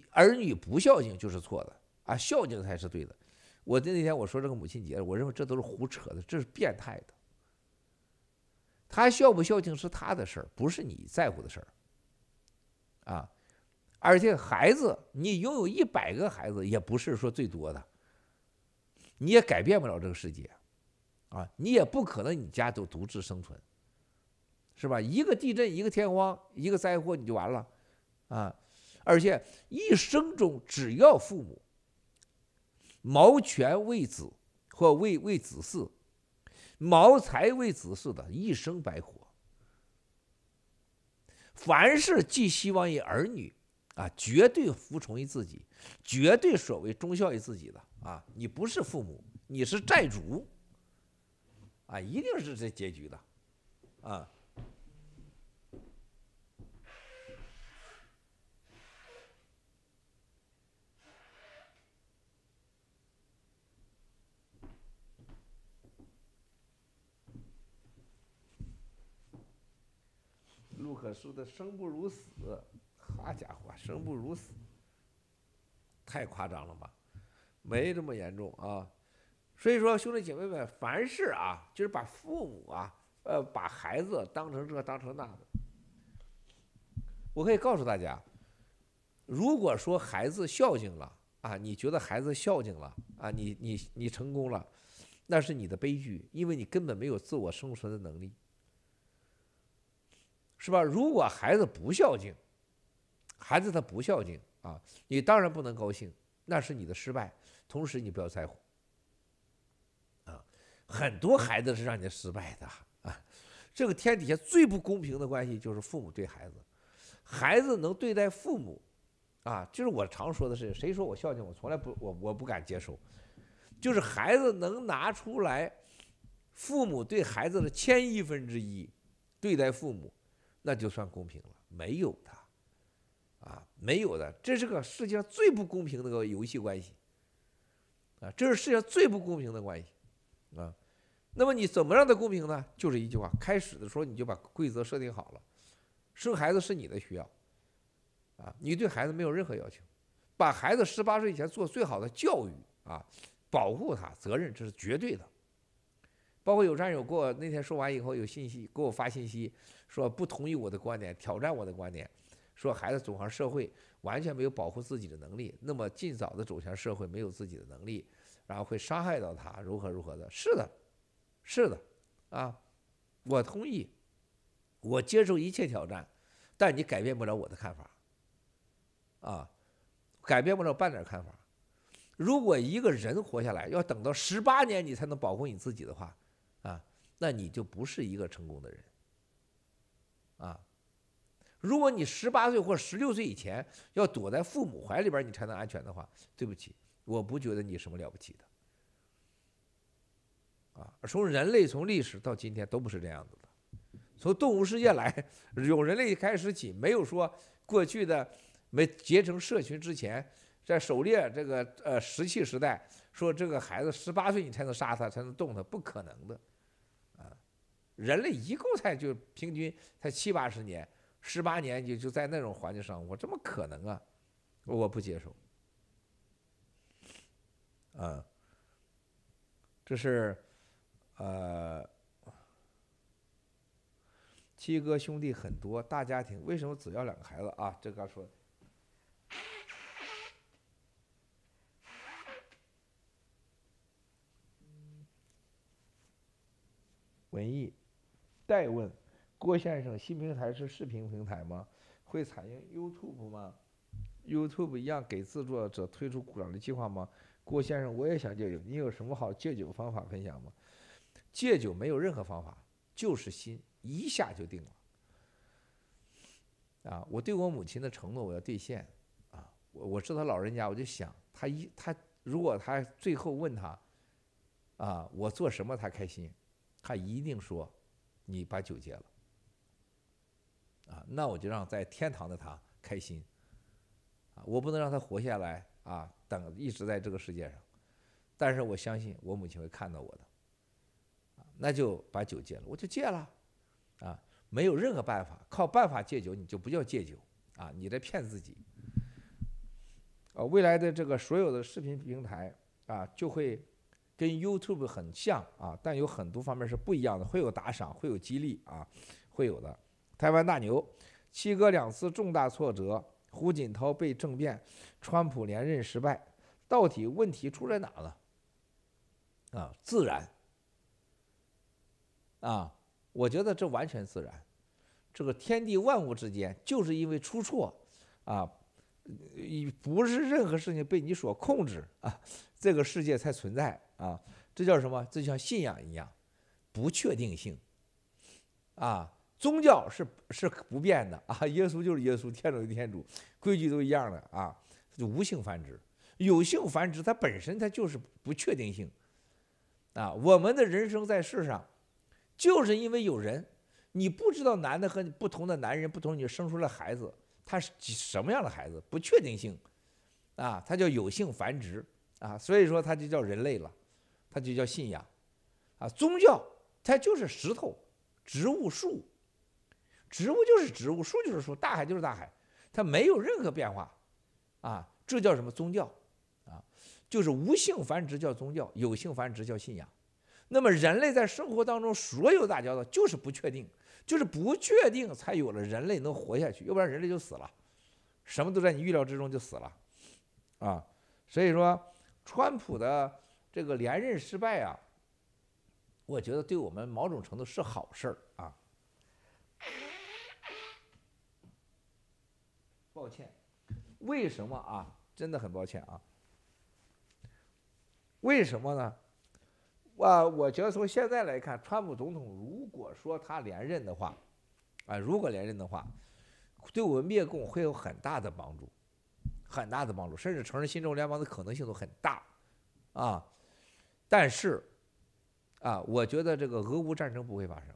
儿女不孝敬就是错的啊，孝敬才是对的。我的那天我说这个母亲节，我认为这都是胡扯的，这是变态的。他孝不孝敬是他的事儿，不是你在乎的事儿，啊，而且孩子，你拥有一百个孩子也不是说最多的，你也改变不了这个世界。啊，你也不可能你家都独自生存，是吧？一个地震，一个天荒，一个灾祸，你就完了，啊！而且一生中只要父母谋权为子或为为子嗣，谋财为子嗣的一生白活。凡是寄希望于儿女，啊，绝对服从于自己，绝对所谓忠孝于自己的，啊，你不是父母，你是债主。啊，一定是这结局的，啊！陆可输的生不如死，好家伙，生不如死，太夸张了吧？没这么严重啊。所以说，兄弟姐妹们，凡事啊，就是把父母啊，呃，把孩子当成这，当成那的。我可以告诉大家，如果说孩子孝敬了啊，你觉得孩子孝敬了啊，你你你成功了，那是你的悲剧，因为你根本没有自我生存的能力，是吧？如果孩子不孝敬，孩子他不孝敬啊，你当然不能高兴，那是你的失败。同时，你不要在乎。很多孩子是让你失败的啊！这个天底下最不公平的关系就是父母对孩子，孩子能对待父母，啊，就是我常说的事情。谁说我孝敬我从来不我我不敢接受，就是孩子能拿出来，父母对孩子的千亿分之一，对待父母，那就算公平了。没有的，啊，没有的，这是个世界上最不公平的个游戏关系，啊，这是世界上最不公平的关系。啊，那么你怎么让他公平呢？就是一句话，开始的时候你就把规则设定好了。生孩子是你的需要，啊，你对孩子没有任何要求，把孩子十八岁以前做最好的教育啊，保护他，责任这是绝对的。包括有战友给我那天说完以后，有信息给我发信息说不同意我的观点，挑战我的观点，说孩子走向社会完全没有保护自己的能力，那么尽早的走向社会没有自己的能力。然后会伤害到他，如何如何的？是的，是的，啊，我同意，我接受一切挑战，但你改变不了我的看法，啊，改变不了半点看法。如果一个人活下来要等到十八年你才能保护你自己的话，啊，那你就不是一个成功的人，啊，如果你十八岁或十六岁以前要躲在父母怀里边你才能安全的话，对不起。我不觉得你什么了不起的，啊！从人类从历史到今天都不是这样子的，从动物世界来，有人类开始起，没有说过去的没结成社群之前，在狩猎这个呃石器时代，说这个孩子十八岁你才能杀他才能动他，不可能的，啊！人类一共才就平均才七八十年，十八年就就在那种环境上活，怎么可能啊？我不接受。嗯，这是，呃，七哥兄弟很多大家庭，为什么只要两个孩子啊？这刚说。文艺，代问郭先生，新平台是视频平台吗？会采用 YouTube 吗？YouTube 一样给制作者推出掌励计划吗？郭先生，我也想戒酒，你有什么好戒酒方法分享吗？戒酒没有任何方法，就是心一下就定了。啊，我对我母亲的承诺我要兑现，啊，我我是他老人家，我就想他一他如果他最后问他，啊，我做什么他开心，他一定说，你把酒戒了，啊，那我就让在天堂的他开心，啊，我不能让他活下来。啊，等一直在这个世界上，但是我相信我母亲会看到我的，啊，那就把酒戒了，我就戒了，啊，没有任何办法，靠办法戒酒，你就不叫戒酒，啊，你在骗自己。呃，未来的这个所有的视频平台啊，就会跟 YouTube 很像啊，但有很多方面是不一样的，会有打赏，会有激励啊，会有的。台湾大牛七哥两次重大挫折。胡锦涛被政变，川普连任失败，到底问题出在哪了？啊，自然。啊，我觉得这完全自然，这个天地万物之间，就是因为出错，啊，不是任何事情被你所控制啊，这个世界才存在啊，这叫什么？这就像信仰一样，不确定性，啊。宗教是是不变的 啊，耶稣就是耶稣，天主就是天主，规矩都一样的啊。就无性繁殖，有性繁殖，它本身它就是不确定性啊。我们的人生在世上，就是因为有人，你不知道男的和不同的男人不同，你生出了孩子，他是什么样的孩子？不确定性啊，它叫有性繁殖啊，所以说它就叫人类了，它就叫信仰啊。宗教它就是石头、植物、树。植物就是植物，树就是树，大海就是大海，它没有任何变化，啊，这叫什么宗教？啊，就是无性繁殖叫宗教，有性繁殖叫信仰。那么人类在生活当中所有打交道就是不确定，就是不确定才有了人类能活下去，要不然人类就死了，什么都在你预料之中就死了，啊，所以说川普的这个连任失败啊，我觉得对我们某种程度是好事儿啊。抱歉，为什么啊？真的很抱歉啊。为什么呢？啊，我觉得从现在来看，川普总统如果说他连任的话，啊，如果连任的话，对我们灭共会有很大的帮助，很大的帮助，甚至承认新州联邦的可能性都很大，啊。但是，啊，我觉得这个俄乌战争不会发生，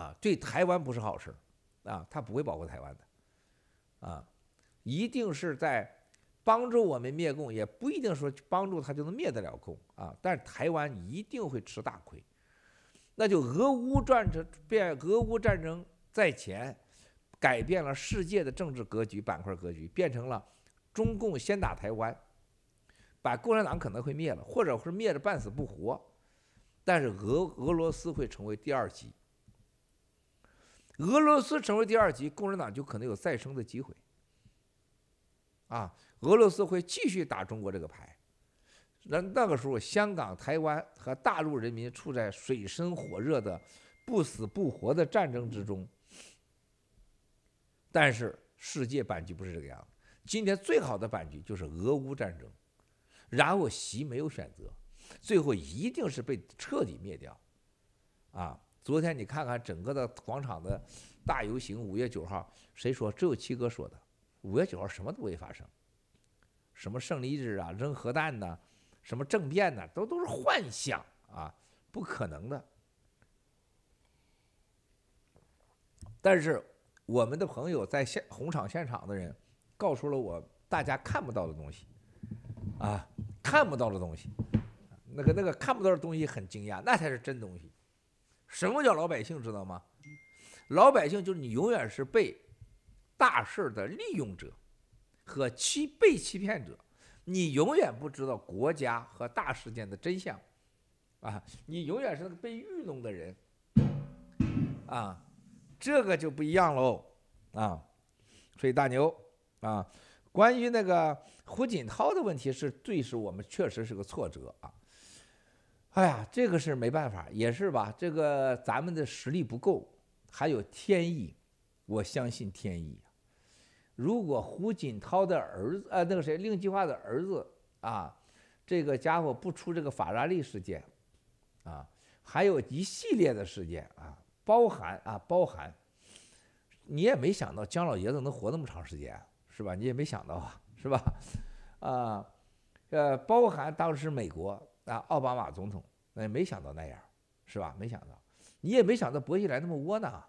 啊，对台湾不是好事，啊，他不会保护台湾的。啊，一定是在帮助我们灭共，也不一定说帮助他就能灭得了共啊。但是台湾一定会吃大亏，那就俄乌战争变，俄乌战争在前，改变了世界的政治格局、板块格局，变成了中共先打台湾，把共产党可能会灭了，或者是灭的半死不活，但是俄俄罗斯会成为第二极。俄罗斯成为第二级，共产党就可能有再生的机会。啊，俄罗斯会继续打中国这个牌，那那个时候，香港、台湾和大陆人民处在水深火热的、不死不活的战争之中。但是世界版局不是这个样子，今天最好的版局就是俄乌战争，然后习没有选择，最后一定是被彻底灭掉，啊。昨天你看看整个的广场的大游行，五月九号，谁说只有七哥说的？五月九号什么都不会发生，什么胜利日啊，扔核弹呐，什么政变呐，都都是幻想啊，不可能的。但是我们的朋友在现红场现场的人，告诉了我大家看不到的东西，啊，看不到的东西，那个那个看不到的东西很惊讶，那才是真东西。什么叫老百姓知道吗？老百姓就是你，永远是被大事的利用者和欺被欺骗者，你永远不知道国家和大事件的真相，啊，你永远是那个被愚弄的人，啊，这个就不一样喽，啊，所以大牛啊，关于那个胡锦涛的问题是最是我们确实是个挫折啊。哎呀，这个是没办法，也是吧？这个咱们的实力不够，还有天意，我相信天意如果胡锦涛的儿子，呃，那个谁，令计划的儿子啊，这个家伙不出这个法拉利事件，啊，还有一系列的事件啊，包含啊，包含，你也没想到姜老爷子能活那么长时间，是吧？你也没想到啊，是吧？啊，呃，包含当时美国。啊，奥巴马总统，那也没想到那样，是吧？没想到，你也没想到薄熙来那么窝囊，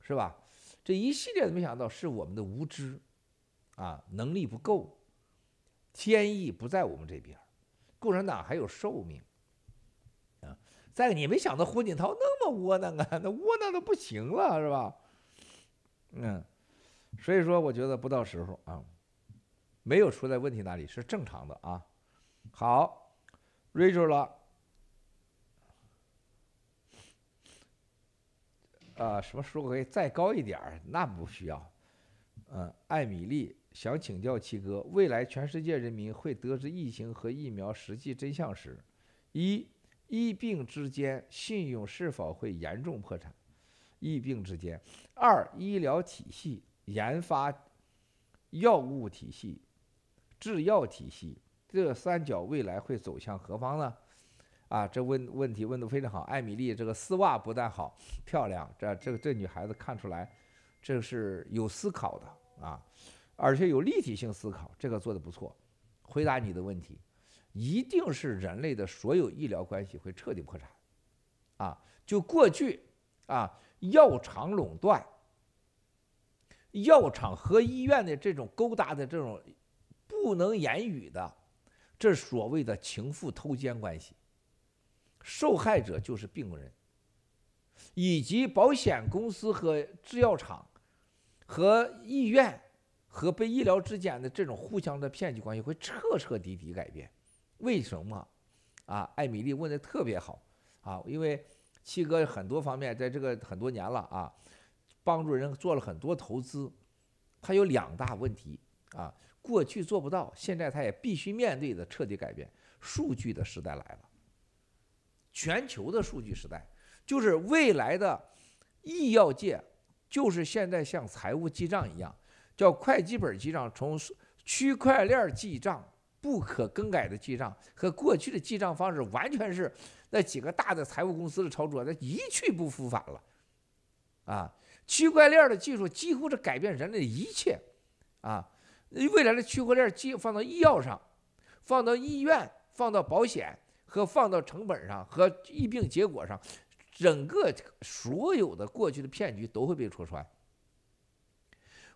是吧？这一系列的没想到是我们的无知，啊，能力不够，天意不在我们这边，共产党还有寿命，啊，再个你没想到胡锦涛那么窝囊啊，那窝囊的不行了，是吧？嗯，所以说我觉得不到时候啊，没有出在问题哪里是正常的啊，好。r 瑞卓了，啊，什么书可以再高一点儿？那不需要。嗯，艾米丽想请教七哥，未来全世界人民会得知疫情和疫苗实际真相时，一疫病之间信用是否会严重破产？疫病之间。二医疗体系、研发、药物体系、制药体系。这三角未来会走向何方呢？啊，这问问题问的非常好。艾米丽，这个丝袜不但好漂亮，这这这女孩子看出来，这是有思考的啊，而且有立体性思考，这个做的不错。回答你的问题，一定是人类的所有医疗关系会彻底破产啊！就过去啊，药厂垄断、药厂和医院的这种勾搭的这种不能言语的。这所谓的情妇偷奸关系，受害者就是病人，以及保险公司和制药厂、和医院和被医疗之间的这种互相的骗局关系会彻彻底底改变。为什么？啊，艾米丽问的特别好啊，因为七哥很多方面在这个很多年了啊，帮助人做了很多投资，他有两大问题啊。过去做不到，现在他也必须面对的彻底改变，数据的时代来了。全球的数据时代，就是未来的医药界，就是现在像财务记账一样，叫会计本记账，从区块链记账、不可更改的记账和过去的记账方式，完全是那几个大的财务公司的操作，那一去不复返了。啊，区块链的技术几乎是改变人类的一切，啊。未来的区块链儿，放到医药上，放到医院，放到保险和放到成本上和疫病结果上，整个所有的过去的骗局都会被戳穿。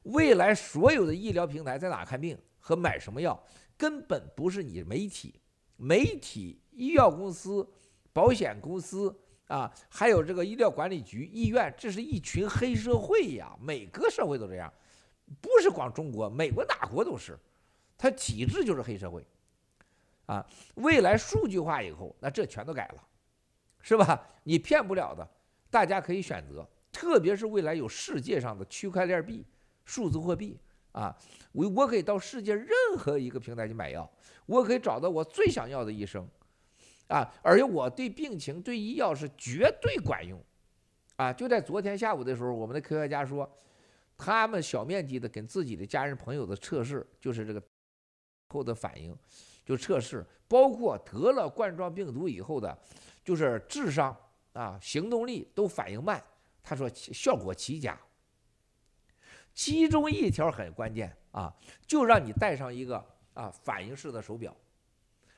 未来所有的医疗平台在哪看病和买什么药，根本不是你媒体、媒体、医药公司、保险公司啊，还有这个医疗管理局、医院，这是一群黑社会呀！每个社会都这样。不是光中国，美国哪国都是，它体制就是黑社会，啊，未来数据化以后，那这全都改了，是吧？你骗不了的，大家可以选择，特别是未来有世界上的区块链币、数字货币啊，我我可以到世界任何一个平台去买药，我可以找到我最想要的医生，啊，而且我对病情、对医药是绝对管用，啊，就在昨天下午的时候，我们的科学家说。他们小面积的跟自己的家人朋友的测试，就是这个后的反应，就测试包括得了冠状病毒以后的，就是智商啊、行动力都反应慢。他说效果奇佳，其中一条很关键啊，就让你带上一个啊反应式的手表，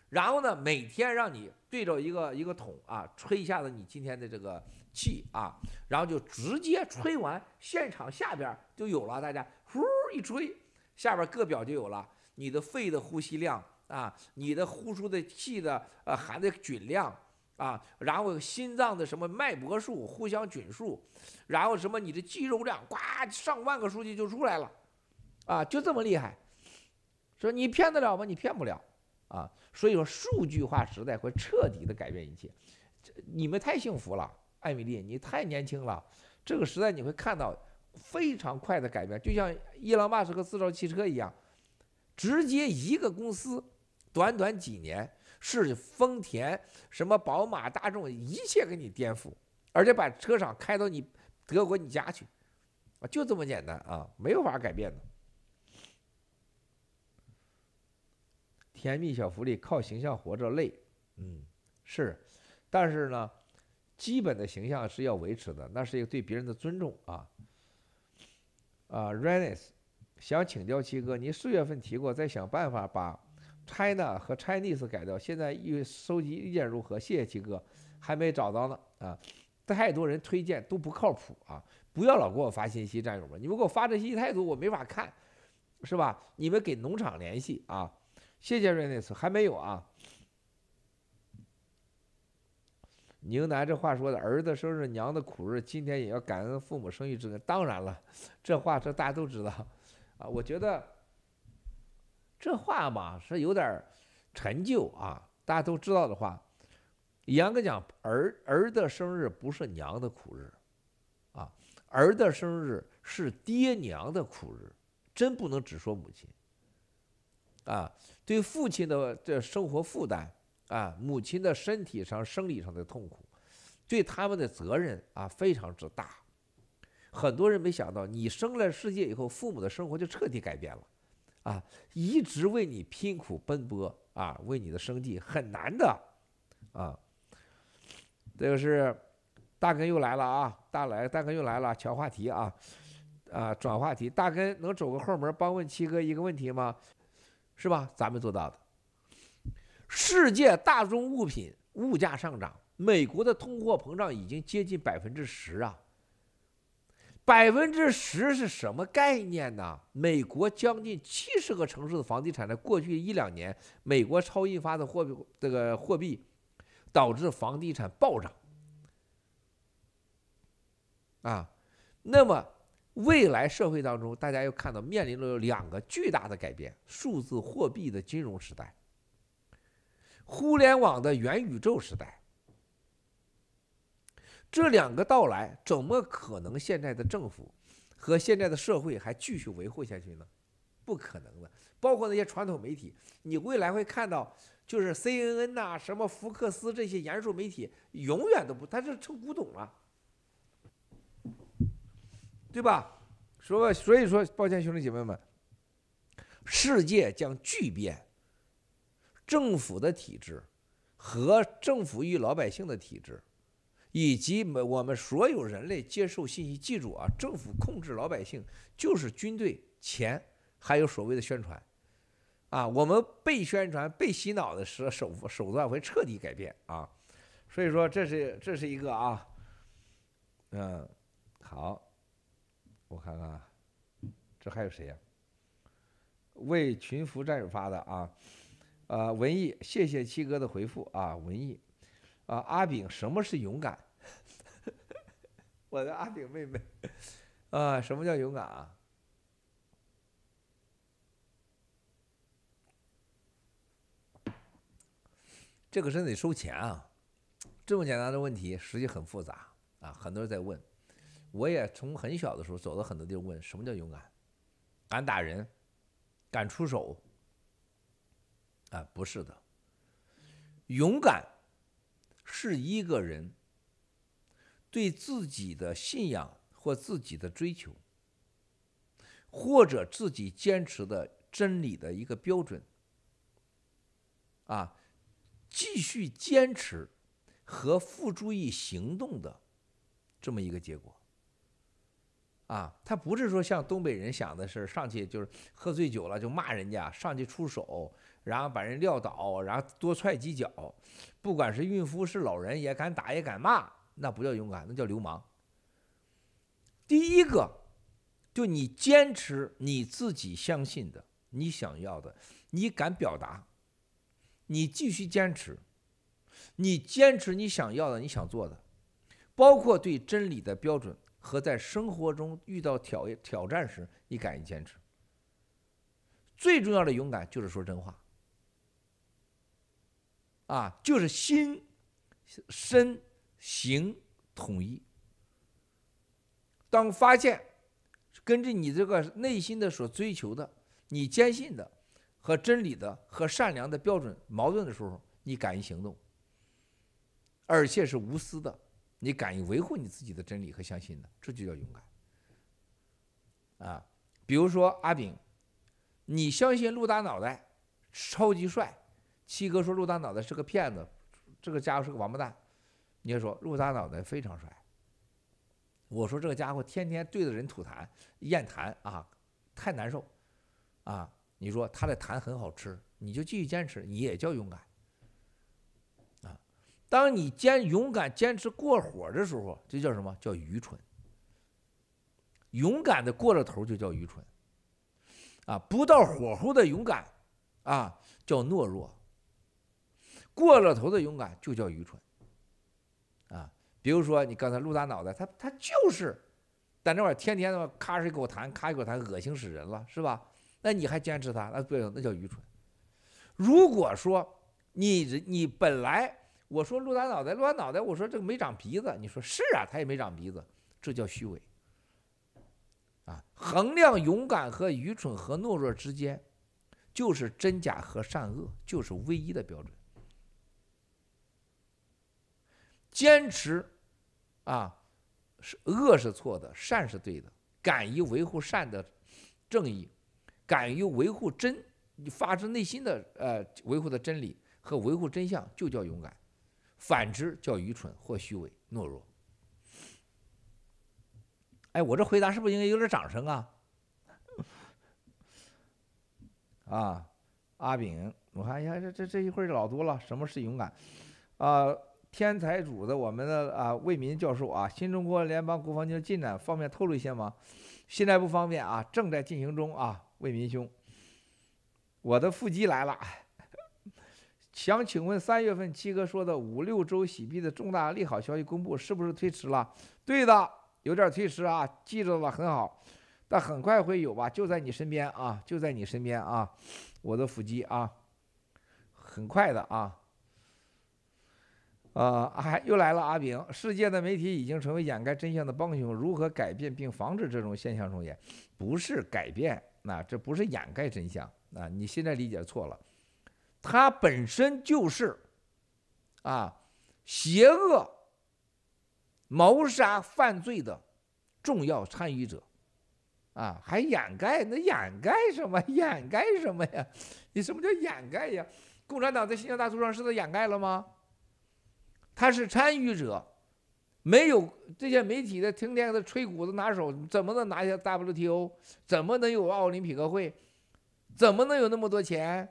然后呢每天让你对着一个一个桶啊吹一下子，你今天的这个。气啊，然后就直接吹完，现场下边就有了，大家呼一吹，下边各表就有了，你的肺的呼吸量啊，你的呼出的气的呃含的菌量啊，然后心脏的什么脉搏数、互相菌数，然后什么你的肌肉量，呱上万个数据就出来了，啊，就这么厉害，说你骗得了吗？你骗不了，啊，所以说数据化时代会彻底的改变一切，你们太幸福了。艾米丽，你太年轻了。这个时代你会看到非常快的改变，就像伊朗巴士和制造汽车一样，直接一个公司，短短几年是丰田、什么宝马、大众，一切给你颠覆，而且把车厂开到你德国你家去，啊，就这么简单啊，没有法改变的。甜蜜小福利，靠形象活着累，嗯，是，但是呢。基本的形象是要维持的，那是一个对别人的尊重啊。啊，Rennis，想请教七哥，你四月份提过再想办法把 China 和 Chinese 改掉，现在又收集意见如何？谢谢七哥，还没找到呢。啊，太多人推荐都不靠谱啊！不要老给我发信息，战友们，你们给我发的信息太多，我没法看，是吧？你们给农场联系啊。谢谢 Rennis，还没有啊。宁南这话说的，儿子生日娘的苦日，今天也要感恩父母生育之恩。当然了，这话这大家都知道啊。我觉得这话嘛是有点陈旧啊。大家都知道的话，严格讲，儿儿的生日不是娘的苦日啊，儿的生日是爹娘的苦日，真不能只说母亲啊，对父亲的这生活负担。啊，母亲的身体上、生理上的痛苦，对他们的责任啊非常之大。很多人没想到，你生了世界以后，父母的生活就彻底改变了。啊，一直为你拼苦奔波啊，为你的生计很难的啊。这个是大根又来了啊，大来，大根又来了，抢话题啊，啊，转话题。大根能走个后门，帮问七哥一个问题吗？是吧？咱们做到的？世界大宗物品物价上涨，美国的通货膨胀已经接近百分之十啊！百分之十是什么概念呢？美国将近七十个城市的房地产在过去一两年，美国超印发的货币，这个货币导致房地产暴涨。啊，那么未来社会当中，大家要看到面临了两个巨大的改变：数字货币的金融时代。互联网的元宇宙时代，这两个到来，怎么可能现在的政府和现在的社会还继续维护下去呢？不可能的。包括那些传统媒体，你未来会看到，就是 C N N 呐，什么福克斯这些严肃媒体，永远都不，它是成古董了，对吧？说，所以说，抱歉，兄弟姐妹们，世界将巨变。政府的体制和政府与老百姓的体制，以及我们所有人类接受信息记住啊，政府控制老百姓就是军队、钱还有所谓的宣传啊。我们被宣传、被洗脑的时，手手段会彻底改变啊。所以说，这是这是一个啊，嗯，好，我看看，这还有谁呀？为群服战友发的啊。呃，文艺，谢谢七哥的回复啊，文艺，啊，阿炳，什么是勇敢？我的阿炳妹妹，啊，什么叫勇敢啊？这个是得收钱啊！这么简单的问题，实际很复杂啊！很多人在问，我也从很小的时候走到很多地方问，什么叫勇敢？敢打人，敢出手。啊，不是的，勇敢是一个人对自己的信仰或自己的追求，或者自己坚持的真理的一个标准。啊，继续坚持和付诸于行动的这么一个结果。啊，他不是说像东北人想的是上去就是喝醉酒了就骂人家上去出手。然后把人撂倒，然后多踹几脚，不管是孕妇是老人，也敢打也敢骂，那不叫勇敢，那叫流氓。第一个，就你坚持你自己相信的，你想要的，你敢表达，你继续坚持，你坚持你想要的，你想做的，包括对真理的标准和在生活中遇到挑挑战时，你敢于坚持。最重要的勇敢就是说真话。啊，就是心、身、行统一。当发现根据你这个内心的所追求的、你坚信的和真理的和善良的标准矛盾的时候，你敢于行动，而且是无私的，你敢于维护你自己的真理和相信的，这就叫勇敢。啊，比如说阿炳，你相信陆大脑袋超级帅。七哥说：“陆大脑袋是个骗子，这个家伙是个王八蛋。”你也说陆大脑袋非常帅。我说这个家伙天天对着人吐痰、咽痰啊，太难受啊！你说他的痰很好吃，你就继续坚持，你也叫勇敢啊！当你坚勇敢坚持过火的时候，这叫什么叫愚蠢？勇敢的过了头就叫愚蠢啊！不到火候的勇敢啊，叫懦弱。过了头的勇敢就叫愚蠢，啊，比如说你刚才露大脑袋，他他就是，在那块天天的妈咔哧给我弹，咔给我弹，恶心死人了，是吧？那你还坚持他，那不行，那叫愚蠢。如果说你你本来我说露大脑袋，露大脑袋，我说这个没长鼻子，你说是啊，他也没长鼻子，这叫虚伪。啊，衡量勇敢和愚蠢和懦弱之间，就是真假和善恶，就是唯一的标准。坚持，啊，是恶是错的，善是对的。敢于维护善的正义，敢于维护真，发自内心的呃维护的真理和维护真相，就叫勇敢。反之叫愚蠢或虚伪懦弱。哎，我这回答是不是应该有点掌声啊？啊，阿炳，我看一下，这这这一会儿老多了。什么是勇敢？啊？天才组的我们的啊魏民教授啊，新中国联邦国防军进展方便透露一些吗？现在不方便啊，正在进行中啊，魏民兄，我的腹肌来了，想请问三月份七哥说的五六周洗币的重大利好消息公布是不是推迟了？对的，有点推迟啊，记住了，很好，但很快会有吧，就在你身边啊，就在你身边啊，我的腹肌啊，很快的啊。呃，还又来了阿炳。世界的媒体已经成为掩盖真相的帮凶。如何改变并防止这种现象重演？不是改变，那这不是掩盖真相啊！你现在理解错了，它本身就是啊，邪恶、谋杀、犯罪的重要参与者啊！还掩盖？那掩盖什么？掩盖什么呀？你什么叫掩盖呀？共产党在新疆大屠杀是都掩盖了吗？他是参与者，没有这些媒体的天天给他吹鼓子拿手，怎么能拿下 WTO？怎么能有奥林匹克会？怎么能有那么多钱？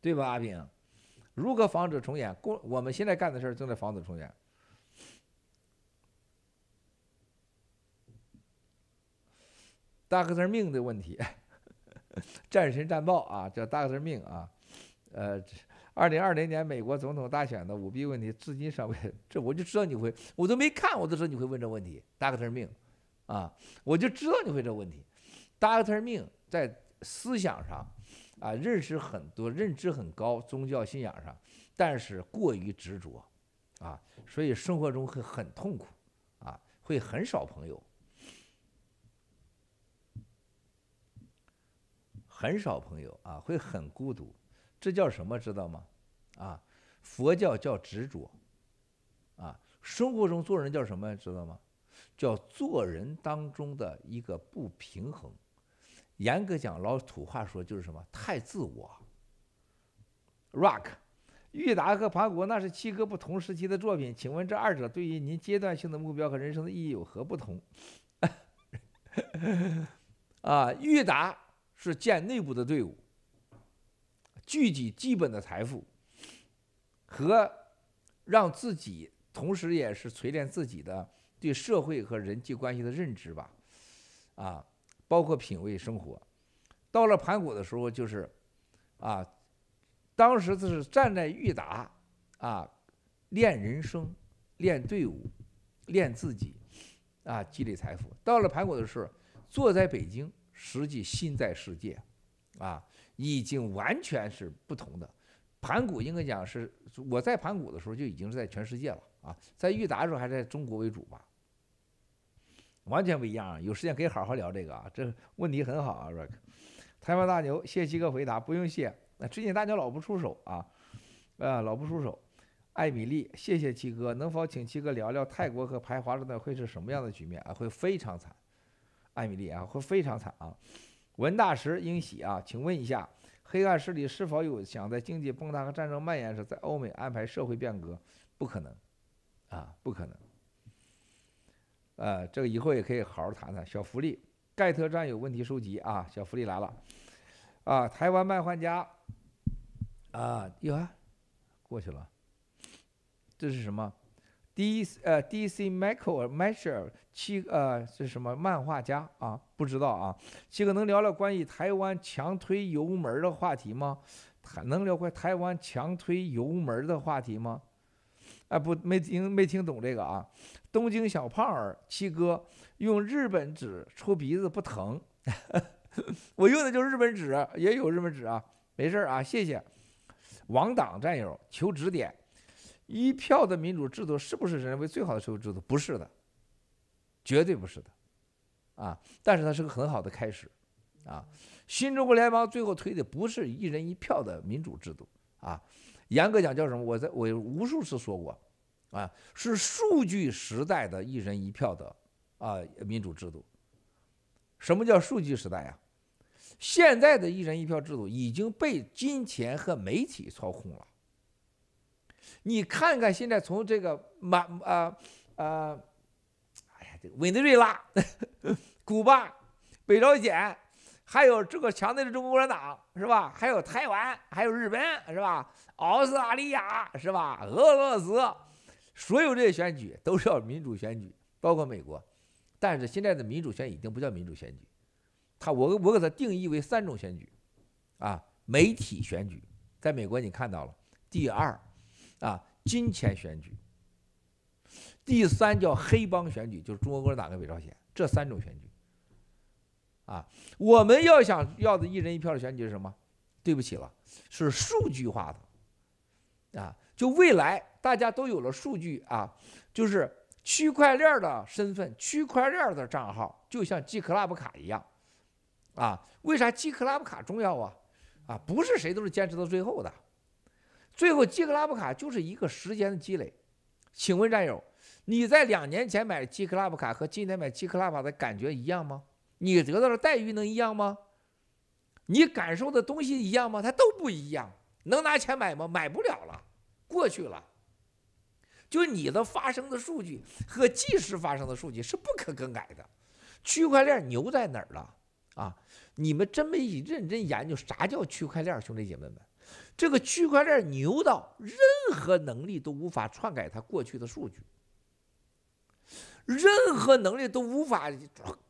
对吧，阿炳？如何防止重演？我我们现在干的事儿正在防止重演。大个子命的问题，战神战报啊，叫大个子命啊，呃。二零二零年美国总统大选的舞弊问题，至今尚未。这我就知道你会，我都没看，我都知道你会问这问题。Doctor 命，啊，我就知道你会这问题。Doctor 命在思想上，啊，认识很多，认知很高，宗教信仰上，但是过于执着，啊，所以生活中会很痛苦，啊，会很少朋友，很少朋友，啊，会很孤独。这叫什么知道吗？啊，佛教叫执着，啊，生活中做人叫什么知道吗？叫做人当中的一个不平衡。严格讲，老土话说就是什么太自我。Rock，郁达和盘古那是七个不同时期的作品，请问这二者对于您阶段性的目标和人生的意义有何不同？啊，郁达是建内部的队伍。聚集基本的财富，和让自己，同时也是锤炼自己的对社会和人际关系的认知吧，啊，包括品味生活。到了盘古的时候，就是，啊，当时就是站在裕达，啊，练人生，练队伍，练自己，啊，积累财富。到了盘古的时候，坐在北京，实际心在世界，啊。已经完全是不同的，盘古应该讲是我在盘古的时候就已经是在全世界了啊，在裕达的时候还是在中国为主吧，完全不一样。有时间可以好好聊这个啊，这问题很好啊 r i c k 台湾大牛，谢谢七哥回答，不用谢。那最近大牛老不出手啊，啊，老不出手。艾米丽，谢谢七哥，能否请七哥聊聊泰国和排华的会是什么样的局面啊？会非常惨，艾米丽啊，会非常惨啊。文大师英喜啊，请问一下，黑暗势力是否有想在经济崩塌和战争蔓延时，在欧美安排社会变革？不可能，啊，不可能。呃，这个以后也可以好好谈谈。小福利，盖特战有问题收集啊，小福利来了。啊，台湾漫画家，啊，有啊，过去了。这是什么？D C 呃 D C Michael m i c h e l 七呃是什么漫画家啊？不知道啊，七哥能聊聊关于台湾强推油门的话题吗？能聊块台湾强推油门的话题吗？啊，不没听没听懂这个啊？东京小胖儿七哥用日本纸戳鼻子不疼，我用的就是日本纸，也有日本纸啊，没事儿啊，谢谢。王党战友求指点。一票的民主制度是不是人为最好的社会制度？不是的，绝对不是的，啊！但是它是个很好的开始，啊！新中国联邦最后推的不是一人一票的民主制度，啊，严格讲叫什么？我在我无数次说过，啊，是数据时代的一人一票的啊民主制度。什么叫数据时代呀？现在的一人一票制度已经被金钱和媒体操控了。你看看现在从这个马啊啊，哎呀，这个委内瑞拉、古巴、北朝鲜，还有这个强大的中国共产党，是吧？还有台湾，还有日本，是吧？澳大利亚，是吧？俄罗斯，所有这些选举都是要民主选举，包括美国。但是现在的民主选举已经不叫民主选举，他我我给他定义为三种选举啊，媒体选举，在美国你看到了第二。啊，金钱选举。第三叫黑帮选举，就是中国共产党跟北朝鲜这三种选举。啊，我们要想要的一人一票的选举是什么？对不起了，是数据化的。啊，就未来大家都有了数据啊，就是区块链的身份，区块链的账号，就像 c 克拉布卡一样。啊，为啥 c 克拉布卡重要啊？啊，不是谁都是坚持到最后的。最后，基克拉布卡就是一个时间的积累。请问战友，你在两年前买基克拉布卡和今天买基克拉卡的感觉一样吗？你得到的待遇能一样吗？你感受的东西一样吗？它都不一样，能拿钱买吗？买不了了，过去了。就你的发生的数据和即时发生的数据是不可更改的。区块链牛在哪儿了？啊，你们真没认真研究啥叫区块链，兄弟姐妹们。这个区块链牛到任何能力都无法篡改它过去的数据，任何能力都无法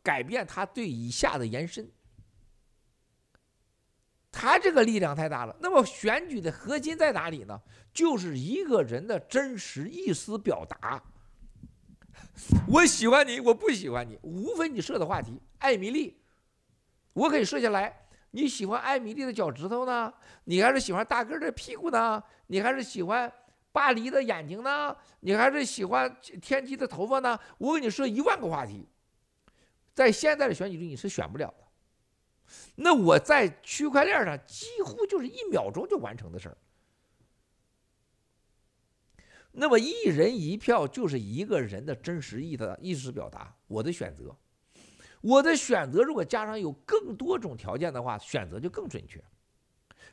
改变它对以下的延伸。它这个力量太大了。那么选举的核心在哪里呢？就是一个人的真实意思表达。我喜欢你，我不喜欢你，无非你设的话题。艾米丽，我可以设下来。你喜欢艾米丽的脚趾头呢？你还是喜欢大个的屁股呢？你还是喜欢巴黎的眼睛呢？你还是喜欢天机的头发呢？我跟你说一万个话题，在现在的选举中你是选不了的。那我在区块链上几乎就是一秒钟就完成的事儿。那么一人一票就是一个人的真实意的意识表达，我的选择。我的选择，如果加上有更多种条件的话，选择就更准确。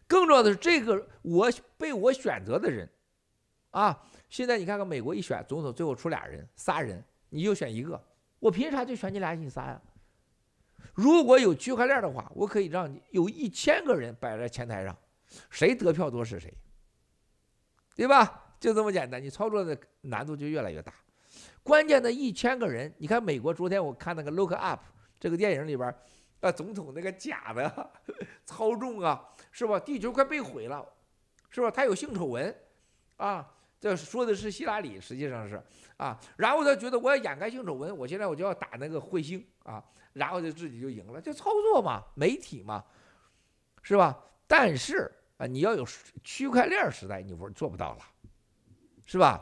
更重要的是，这个我被我选择的人，啊，现在你看看美国一选总统，最后出俩人、仨人，你就选一个，我凭啥就选你俩、你仨呀？如果有区块链的话，我可以让你有一千个人摆在前台上，谁得票多是谁，对吧？就这么简单，你操作的难度就越来越大。关键的一千个人，你看美国昨天我看那个《Look Up》这个电影里边，啊，总统那个假的操纵啊，是吧？地球快被毁了，是吧？他有性丑闻，啊，这说的是希拉里，实际上是啊，然后他觉得我要掩盖性丑闻，我现在我就要打那个彗星啊，然后就自己就赢了，就操作嘛，媒体嘛，是吧？但是啊，你要有区块链时代，你我做不到了，是吧？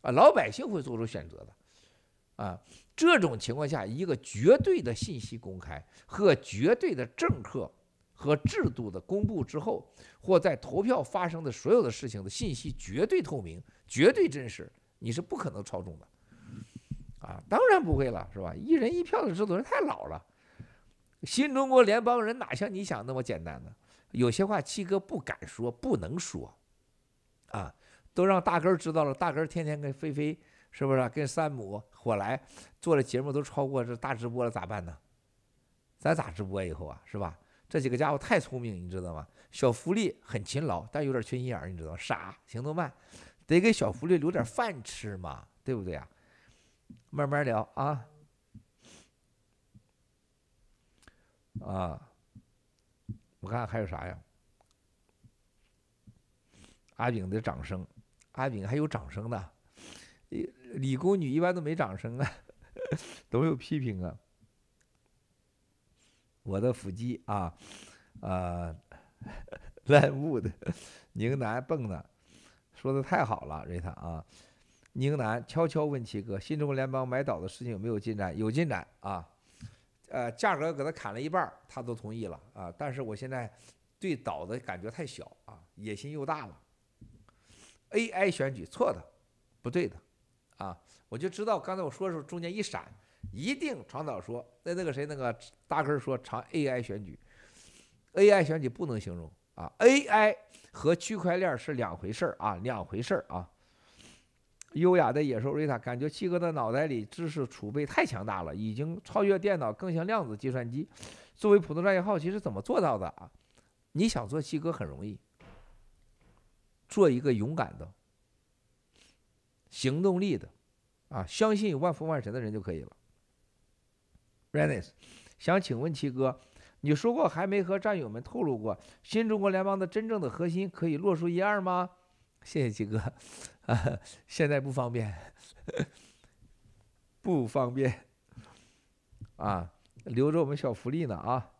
啊，老百姓会做出选择的。啊，这种情况下，一个绝对的信息公开和绝对的政客和制度的公布之后，或在投票发生的所有的事情的信息绝对透明、绝对真实，你是不可能操纵的。啊，当然不会了，是吧？一人一票的制度人太老了。新中国联邦人哪像你想那么简单呢？有些话七哥不敢说、不能说。啊，都让大根知道了，大根天天跟飞飞是不是？跟山姆？我来做的节目都超过这大直播了，咋办呢？咱咋直播以后啊，是吧？这几个家伙太聪明，你知道吗？小福利很勤劳，但有点缺心眼，你知道，傻，行动慢，得给小福利留点饭吃嘛，对不对啊？慢慢聊啊，啊，我看还有啥呀？阿炳的掌声，阿炳还有掌声呢，理工女一般都没掌声啊，都有批评啊。我的腹肌啊，啊，烂物的，宁南蹦的，说的太好了，瑞塔啊。宁南悄悄问七哥，新中国联邦买岛的事情有没有进展？有进展啊，呃，价格给他砍了一半，他都同意了啊。但是我现在对岛的感觉太小啊，野心又大了。AI 选举错的，不对的。我就知道，刚才我说的时候中间一闪，一定长岛说在那个谁那个大根说长 AI 选举，AI 选举不能形容啊，AI 和区块链是两回事儿啊，两回事儿啊。优雅的野兽瑞塔感觉七哥的脑袋里知识储备太强大了，已经超越电脑，更像量子计算机。作为普通专业好奇是怎么做到的啊？你想做七哥很容易，做一个勇敢的、行动力的。啊，相信有万福万神的人就可以了。r e n i s 想请问七哥，你说过还没和战友们透露过新中国联邦的真正的核心，可以落出一二吗？谢谢七哥，现在不方便，不方便。啊，留着我们小福利呢啊，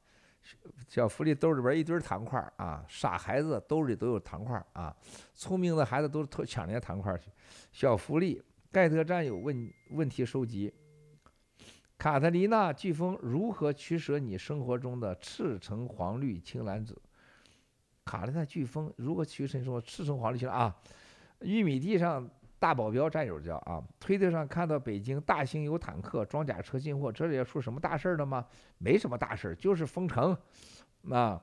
小福利兜里边一堆糖块啊，傻孩子兜里都有糖块啊，聪明的孩子都偷抢人家糖块去，小福利。盖特战友问问题收集：卡特琳娜飓风如何取舍你生活中的赤橙黄绿青蓝紫？卡特琳娜飓风如何取舍你生活赤橙黄绿青蓝啊？玉米地上大保镖战友叫啊？推特上看到北京大型有坦克装甲车进货，这里要出什么大事了吗？没什么大事，就是封城啊。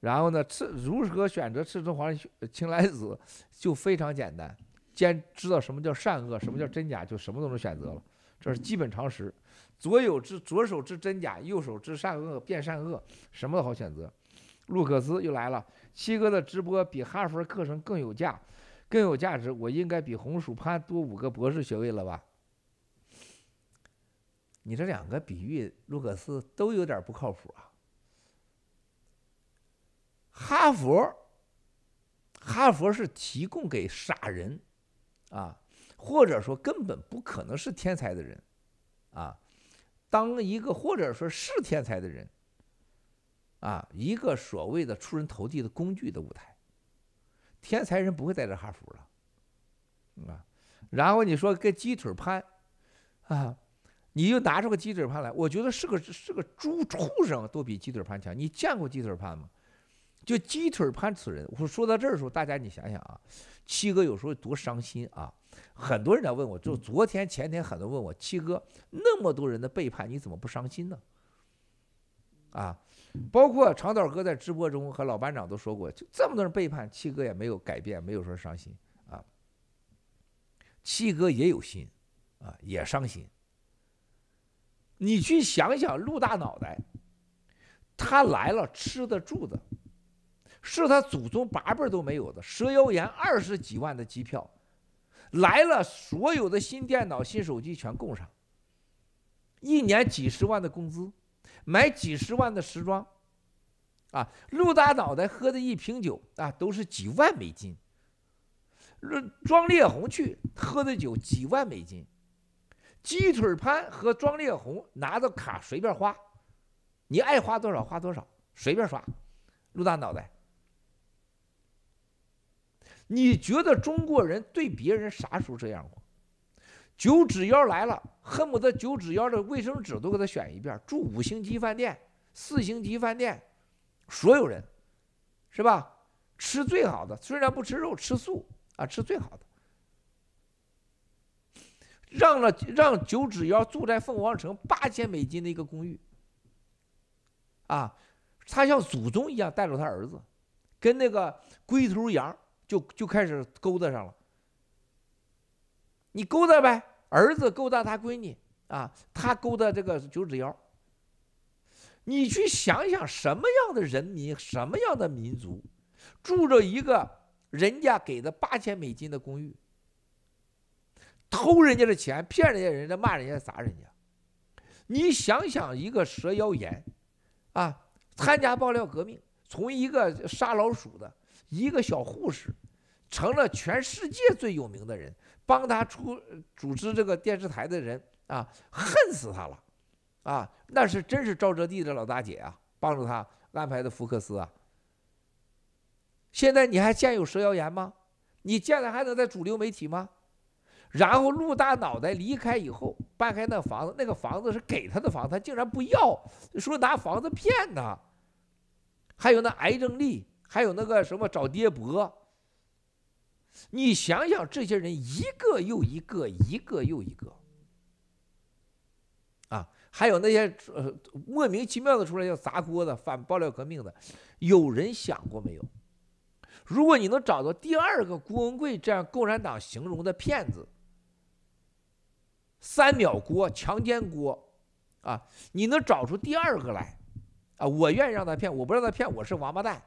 然后呢，赤如何选择赤橙黄绿青蓝紫就非常简单。既然知道什么叫善恶，什么叫真假，就什么都能选择了。这是基本常识。左有知左手知真假，右手知善恶，辨善恶，什么都好选择。路克斯又来了，七哥的直播比哈佛课程更有价，更有价值。我应该比红薯潘多五个博士学位了吧？你这两个比喻，路克斯都有点不靠谱啊。哈佛，哈佛是提供给傻人。啊，或者说根本不可能是天才的人，啊，当一个或者说是天才的人，啊，一个所谓的出人头地的工具的舞台，天才人不会在这哈佛了，啊，然后你说跟鸡腿潘，啊，你就拿出个鸡腿潘来，我觉得是个是个猪畜生都比鸡腿潘强，你见过鸡腿潘吗？就鸡腿儿盼此人，我说到这儿的时候，大家你想想啊，七哥有时候多伤心啊！很多人在问我，就昨天前天，很多问我，七哥那么多人的背叛，你怎么不伤心呢？啊，包括长岛哥在直播中和老班长都说过，就这么多人背叛，七哥也没有改变，没有说伤心啊。七哥也有心，啊，也伤心。你去想想陆大脑袋，他来了，吃的住的。是他祖宗八辈儿都没有的蛇妖岩二十几万的机票，来了所有的新电脑、新手机全供上。一年几十万的工资，买几十万的时装，啊，陆大脑袋喝的一瓶酒啊，都是几万美金。庄烈红去喝的酒几万美金，鸡腿潘和庄烈红拿着卡随便花，你爱花多少花多少，随便刷，陆大脑袋。你觉得中国人对别人啥时候这样过？九指妖来了，恨不得九指妖的卫生纸都给他选一遍。住五星级饭店、四星级饭店，所有人，是吧？吃最好的，虽然不吃肉，吃素啊，吃最好的。让了，让九指妖住在凤凰城八千美金的一个公寓。啊，他像祖宗一样带着他儿子，跟那个龟头羊。就就开始勾搭上了，你勾搭呗，儿子勾搭他闺女啊，他勾搭这个九指妖。你去想想什么样的人民，什么样的民族，住着一个人家给的八千美金的公寓，偷人家的钱，骗人家，人家，骂人家，砸人家。你想想一个蛇妖炎，啊，参加爆料革命，从一个杀老鼠的。一个小护士，成了全世界最有名的人。帮他出组织这个电视台的人啊，恨死他了，啊，那是真是赵泽地的老大姐啊，帮助他安排的福克斯啊。现在你还见有蛇妖言吗？你见了还能在主流媒体吗？然后陆大脑袋离开以后，搬开那房子，那个房子是给他的房，他竟然不要，说拿房子骗他。还有那癌症力，还有那个什么找爹伯。你想想这些人一个又一个，一个又一个，啊，还有那些呃莫名其妙的出来要砸锅的反爆料革命的，有人想过没有？如果你能找到第二个郭文贵这样共产党形容的骗子，三秒锅强奸锅，啊，你能找出第二个来，啊，我愿意让他骗，我不让他骗，我是王八蛋。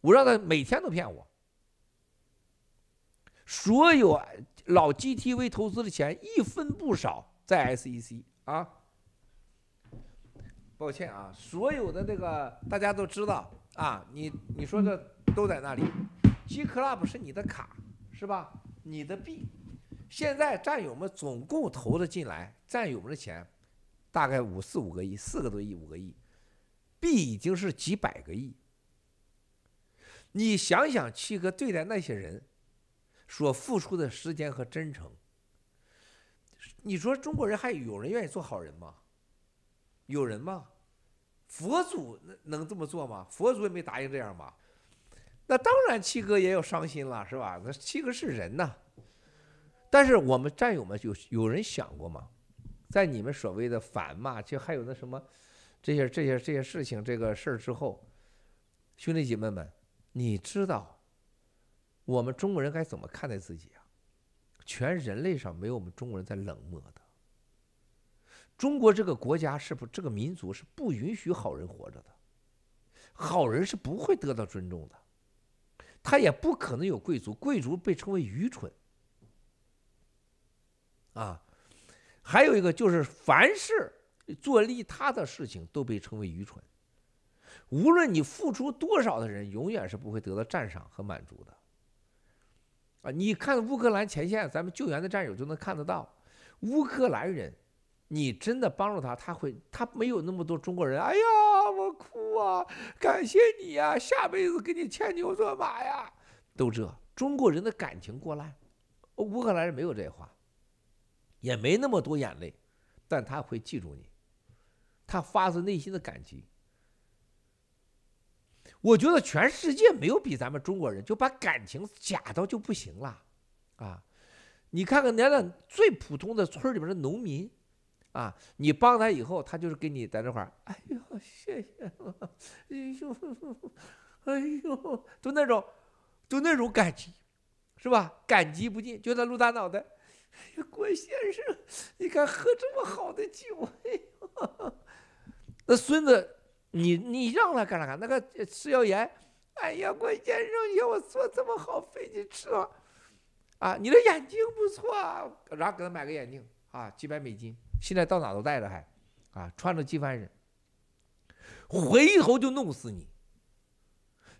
我让他每天都骗我。所有老 GTV 投资的钱一分不少在 SEC 啊。抱歉啊，所有的这个大家都知道啊，你你说的都在那里。G Club 是你的卡是吧？你的币，现在战友们总共投的进来，战友们的钱大概五四五个亿，四个多亿，五个亿，币已经是几百个亿。你想想，七哥对待那些人所付出的时间和真诚，你说中国人还有人愿意做好人吗？有人吗？佛祖能这么做吗？佛祖也没答应这样吧？那当然，七哥也有伤心了，是吧？那七哥是人呐。但是我们战友们，有有人想过吗？在你们所谓的反骂，就还有那什么，这些这些这些事情，这个事儿之后，兄弟姐妹们。你知道，我们中国人该怎么看待自己啊？全人类上没有我们中国人在冷漠的。中国这个国家是不，这个民族是不允许好人活着的，好人是不会得到尊重的，他也不可能有贵族，贵族被称为愚蠢。啊，还有一个就是，凡是做利他的事情都被称为愚蠢。无论你付出多少的人，永远是不会得到赞赏和满足的，啊！你看乌克兰前线，咱们救援的战友就能看得到，乌克兰人，你真的帮助他，他会他没有那么多中国人，哎呀，我哭啊，感谢你呀，下辈子给你牵牛做马呀，都这中国人的感情过滥，乌克兰人没有这话，也没那么多眼泪，但他会记住你，他发自内心的感激。我觉得全世界没有比咱们中国人就把感情假到就不行了，啊！你看看咱那最普通的村儿里边的农民，啊，你帮他以后，他就是给你在那块儿，哎呦，谢谢了，哎呦，哎呦，就那种，就那种感激，是吧？感激不尽，就他露大脑袋，哎呀，郭先生，你看喝这么好的酒，哎呦，那孙子。你你让他干啥干？那个视疲劳，哎呀，生，你看我做这么好费劲吃了，啊，你的眼睛不错，啊，然后给他买个眼镜啊，几百美金，现在到哪都戴着还，啊，穿着几万人，回头就弄死你！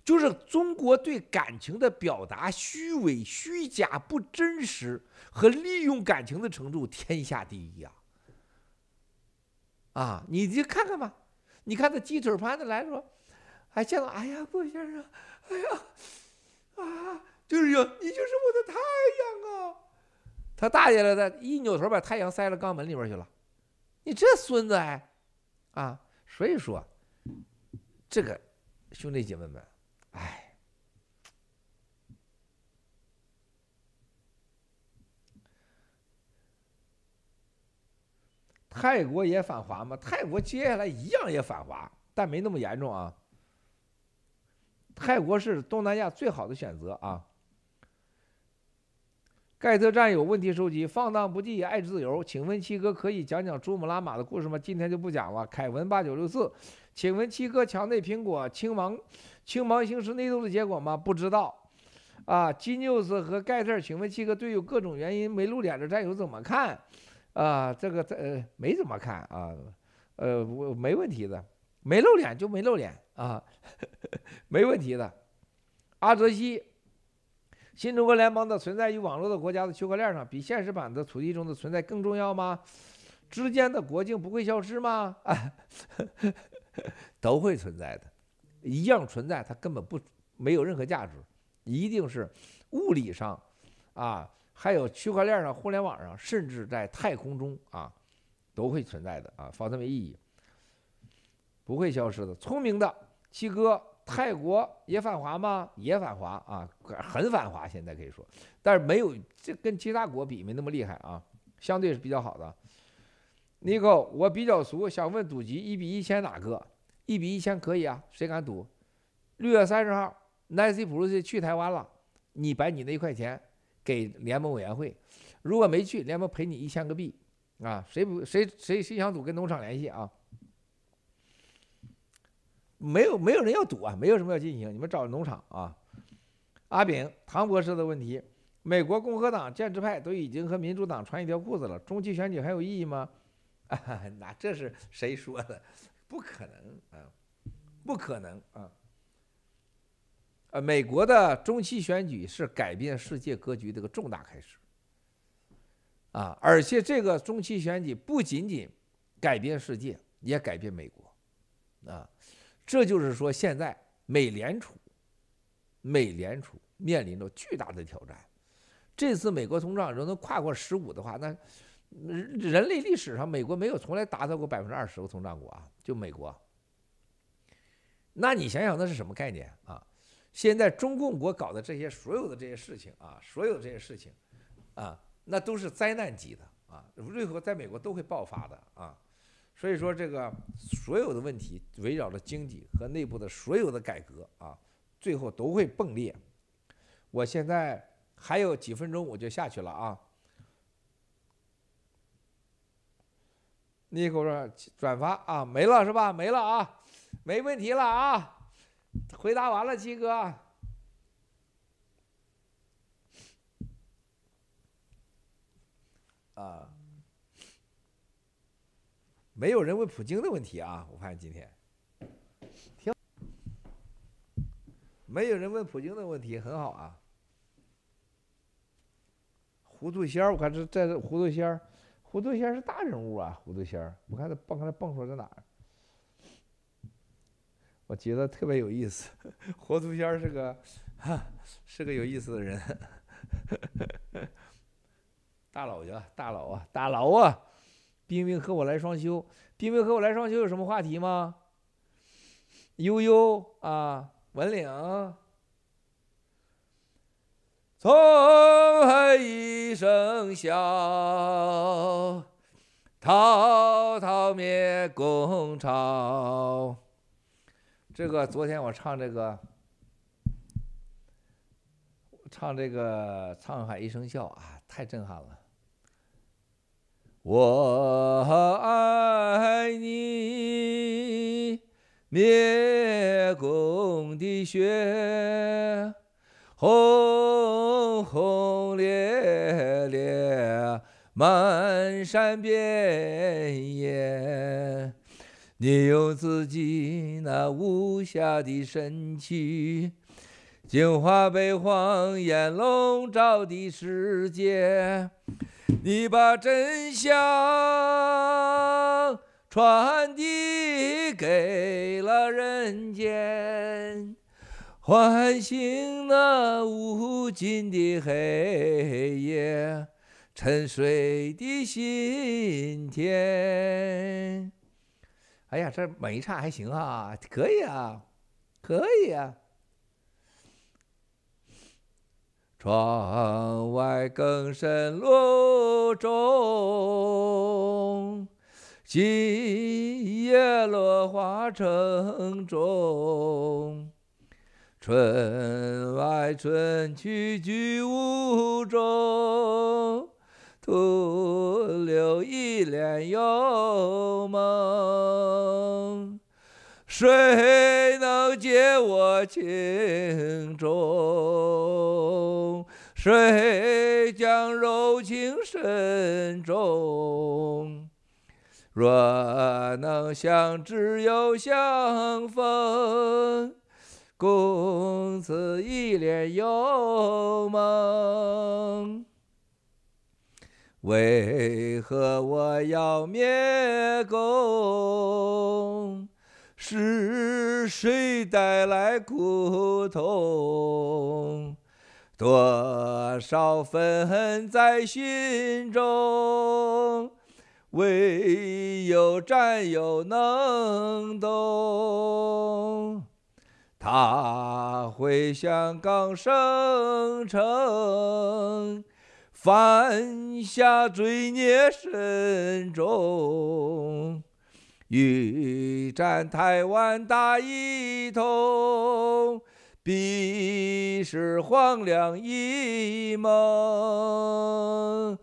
就是中国对感情的表达虚伪、虚假、不真实和利用感情的程度天下第一啊！啊，你就看看吧。你看他鸡腿盘子来说，还见到哎呀郭先生，哎呀，啊，就是有你就是我的太阳啊！他大爷的，一扭头把太阳塞到肛门里边去了。你这孙子哎，啊！所以说，这个兄弟姐妹们，哎。泰国也反华吗？泰国接下来一样也反华，但没那么严重啊。泰国是东南亚最好的选择啊。盖特战友问题收集，放荡不羁爱自由，请问七哥可以讲讲珠穆朗玛的故事吗？今天就不讲了。凯文八九六四，请问七哥墙内苹果青芒青芒行事内斗的结果吗？不知道。啊，金牛斯和盖特，请问七哥对友各种原因没露脸的战友怎么看？啊，这个这没怎么看啊，呃，我没问题的，没露脸就没露脸啊，没问题的。阿泽西，新中国联邦的存在与网络的国家的区块链上，比现实版的土地中的存在更重要吗？之间的国境不会消失吗？啊，都会存在的，一样存在，它根本不没有任何价值，一定是物理上，啊。还有区块链上、互联网上，甚至在太空中啊，都会存在的啊，发生没意义不会消失的。聪明的七哥，泰国也反华吗？也反华啊，很反华，现在可以说，但是没有这跟其他国家比没那么厉害啊，相对是比较好的。n i o 我比较俗，想问赌局一比一千哪个？一比一千可以啊，谁敢赌？六月三十号，Nancy p r u c e 去台湾了，你把你那一块钱。给联盟委员会，如果没去联盟赔你一千个币，啊，谁不谁谁谁想赌跟农场联系啊？没有没有人要赌啊，没有什么要进行，你们找农场啊。阿炳，唐博士的问题，美国共和党建制派都已经和民主党穿一条裤子了，中期选举还有意义吗？那这是谁说的？不可能啊，不可能啊。呃，美国的中期选举是改变世界格局的一个重大开始，啊，而且这个中期选举不仅仅改变世界，也改变美国，啊，这就是说现在美联储，美联储面临着巨大的挑战。这次美国通胀如果跨过十五的话，那人类历史上美国没有从来达到过百分之二十的通胀过啊，就美国，那你想想那是什么概念啊？现在中共国搞的这些所有的这些事情啊，所有这些事情，啊，那都是灾难级的啊，任何在美国都会爆发的啊，所以说这个所有的问题围绕着经济和内部的所有的改革啊，最后都会崩裂。我现在还有几分钟我就下去了啊，你给我转发啊，没了是吧？没了啊，没问题了啊。回答完了，鸡哥。啊，没有人问普京的问题啊！我发现今天，挺没有人问普京的问题，很好啊。糊涂仙儿，我看这在这糊涂仙儿，糊涂仙儿是大人物啊！糊涂仙儿，我看他蹦，他蹦出来在哪儿。我觉得特别有意思，活图仙是个，是个有意思的人，大佬呀，大佬啊，大佬啊！冰冰和我来双休，冰冰和我来双休有什么话题吗？悠悠啊，文岭，沧海一声笑，滔滔灭功潮。这个昨天我唱这个，唱这个《沧海一声笑》啊，太震撼了！我爱你，灭宫的雪，轰轰烈烈，漫山遍野。你用自己那无暇的身躯，净化被谎言笼罩的世界。你把真相传递给了人间，唤醒了无尽的黑夜沉睡的心田。哎呀，这每一还行啊，可以啊，可以啊。窗外更深露重，今夜落花成冢。春来春去俱无踪。徒留一帘幽梦，谁能解我情衷？谁将柔情深重？若能相知又相逢，共此一帘幽梦。为何我要灭共？是谁带来苦痛？多少愤恨在心中？唯有战友能懂。他回香港生辰。犯下罪孽深重，欲占台湾大一统，必是黄粱一梦。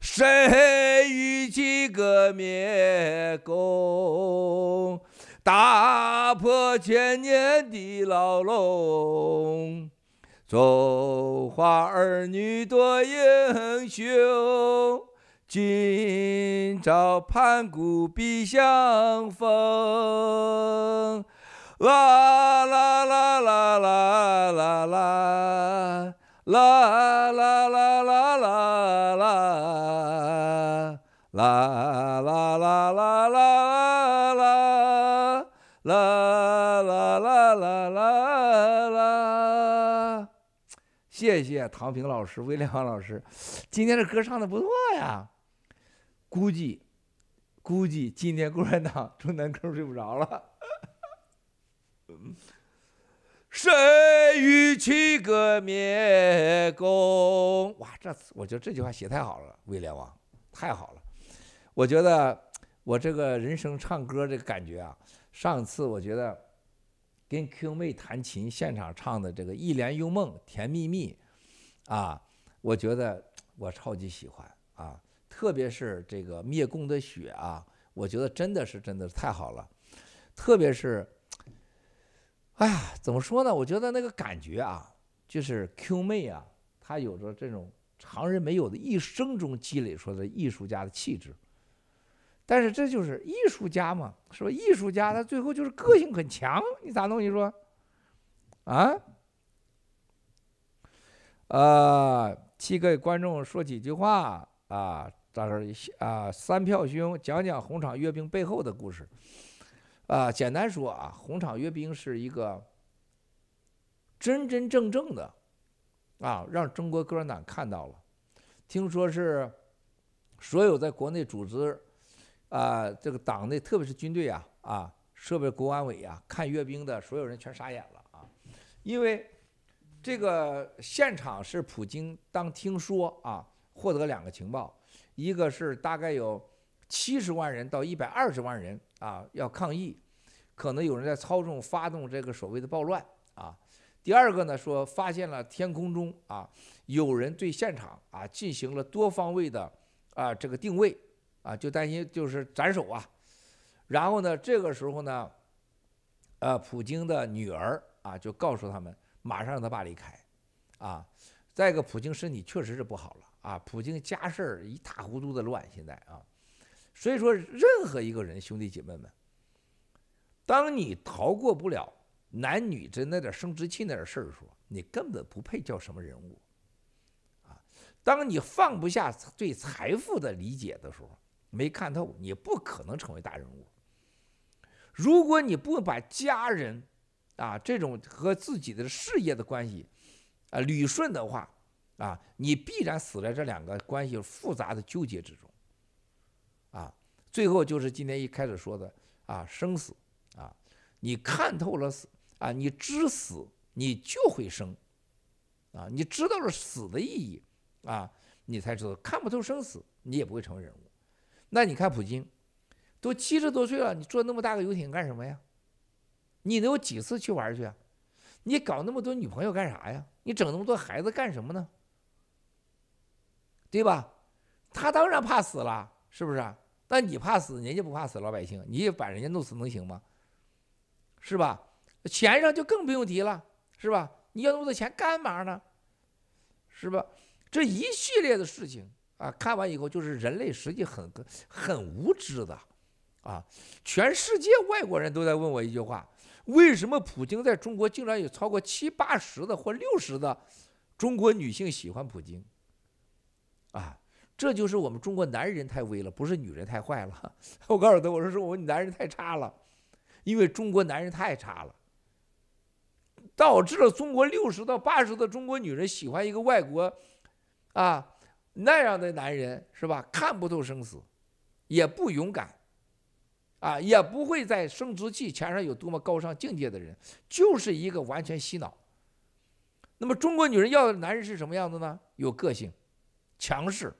谁与几革灭功，打破千年的牢笼？中华儿女多英雄，今朝盘古必相逢。啦啦啦啦啦啦啦，啦啦啦啦啦啦，啦啦啦啦啦。啦啦。谢唐平老师、威廉王老师，今天这歌唱的不错呀。估计估计今天共产党中南沟睡不着了。谁与七哥灭功？哇，这我觉得这句话写太好了，威廉王，太好了。我觉得我这个人生唱歌这个感觉啊，上次我觉得跟 Q 妹弹琴现场唱的这个《一帘幽梦》甜蜜蜜。啊，我觉得我超级喜欢啊，特别是这个灭共的雪啊，我觉得真的是真的是太好了，特别是，哎呀，怎么说呢？我觉得那个感觉啊，就是 Q 妹啊，她有着这种常人没有的一生中积累出的艺术家的气质，但是这就是艺术家嘛，是吧？艺术家他最后就是个性很强，你咋弄？你说，啊？呃，替各位观众说几句话啊，大哥，啊，三票兄讲讲红场阅兵背后的故事。啊，简单说啊，红场阅兵是一个真真正正的，啊，让中国共产党看到了。听说是所有在国内组织啊，这个党内特别是军队啊，啊，设备国安委啊，看阅兵的所有人全傻眼了啊，因为。这个现场是普京当听说啊，获得两个情报，一个是大概有七十万人到一百二十万人啊要抗议，可能有人在操纵发动这个所谓的暴乱啊。第二个呢，说发现了天空中啊有人对现场啊进行了多方位的啊这个定位啊，就担心就是斩首啊。然后呢，这个时候呢，呃，普京的女儿啊就告诉他们。马上让他爸离开，啊，再一个，普京身体确实是不好了啊，普京家事儿一塌糊涂的乱，现在啊，所以说任何一个人，兄弟姐妹们，当你逃过不了男女的那点生殖器那点事儿的时候，你根本不配叫什么人物，啊，当你放不下对财富的理解的时候，没看透，你不可能成为大人物。如果你不把家人啊，这种和自己的事业的关系，啊，捋顺的话，啊，你必然死在这两个关系复杂的纠结之中。啊，最后就是今天一开始说的啊，生死，啊，你看透了死，啊，你知死，你就会生，啊，你知道了死的意义，啊，你才知道看不透生死，你也不会成为人物。那你看普京，都七十多岁了，你坐那么大个游艇干什么呀？你能有几次去玩去？你搞那么多女朋友干啥呀？你整那么多孩子干什么呢？对吧？他当然怕死了，是不是？那你怕死，人家不怕死，老百姓，你把人家弄死能行吗？是吧？钱上就更不用提了，是吧？你要那么多钱干嘛呢？是吧？这一系列的事情啊，看完以后就是人类实际很很无知的啊！全世界外国人都在问我一句话。为什么普京在中国竟然有超过七八十的或六十的中国女性喜欢普京？啊，这就是我们中国男人太威了，不是女人太坏了。我告诉他，我说是我们你，男人太差了，因为中国男人太差了，导致了中国六十到八十的中国女人喜欢一个外国，啊那样的男人是吧？看不透生死，也不勇敢。啊，也不会在生殖器墙上有多么高尚境界的人，就是一个完全洗脑。那么，中国女人要的男人是什么样子呢？有个性，强势，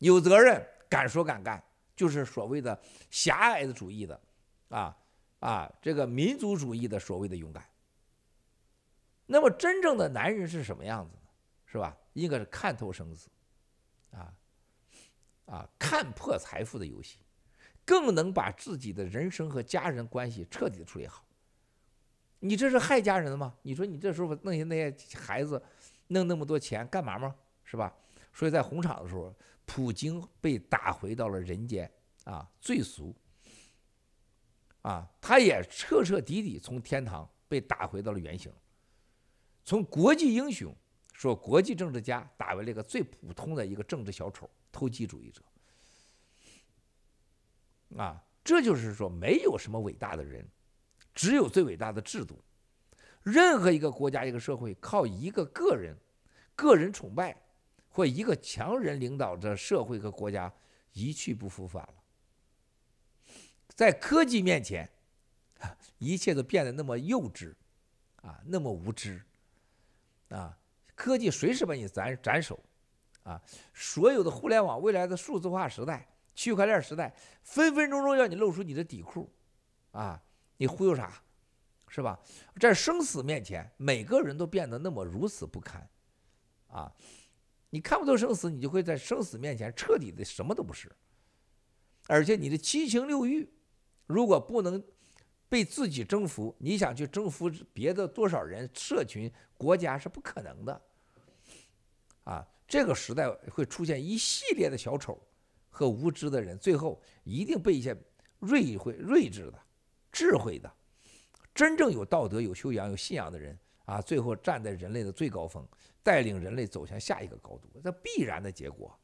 有责任，敢说敢干，就是所谓的狭隘的主义的，啊啊，这个民族主义的所谓的勇敢。那么，真正的男人是什么样子呢？是吧？应该是看透生死，啊啊，看破财富的游戏。更能把自己的人生和家人关系彻底的处理好，你这是害家人的吗？你说你这时候弄些那些孩子弄那么多钱干嘛吗？是吧？所以在红场的时候，普京被打回到了人间啊，最俗啊，他也彻彻底底从天堂被打回到了原形，从国际英雄，说国际政治家，打为了一个最普通的一个政治小丑，投机主义者。啊，这就是说，没有什么伟大的人，只有最伟大的制度。任何一个国家、一个社会，靠一个个人、个人崇拜或一个强人领导着社会和国家，一去不复返了。在科技面前，一切都变得那么幼稚，啊，那么无知，啊，科技随时把你斩斩首，啊，所有的互联网未来的数字化时代。区块链时代，分分钟钟要你露出你的底裤，啊，你忽悠啥，是吧？在生死面前，每个人都变得那么如此不堪，啊，你看不透生死，你就会在生死面前彻底的什么都不是，而且你的七情六欲，如果不能被自己征服，你想去征服别的多少人、社群、国家是不可能的，啊，这个时代会出现一系列的小丑。和无知的人，最后一定被一些睿慧、睿智的、智慧的、真正有道德、有修养、有信仰的人啊，最后站在人类的最高峰，带领人类走向下一个高度，这必然的结果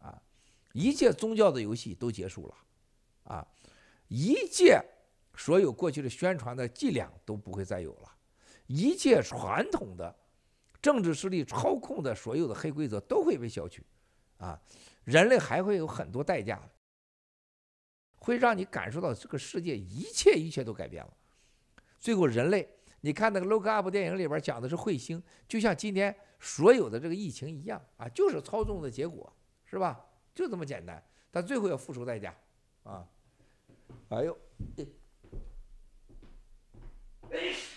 啊！一切宗教的游戏都结束了啊！一切所有过去的宣传的伎俩都不会再有了，一切传统的政治势力操控的所有的黑规则都会被消去。啊，人类还会有很多代价会让你感受到这个世界一切一切都改变了。最后，人类，你看那个《l o o k Up》电影里边讲的是彗星，就像今天所有的这个疫情一样啊，就是操纵的结果，是吧？就这么简单，但最后要付出代价，啊，哎呦，哎。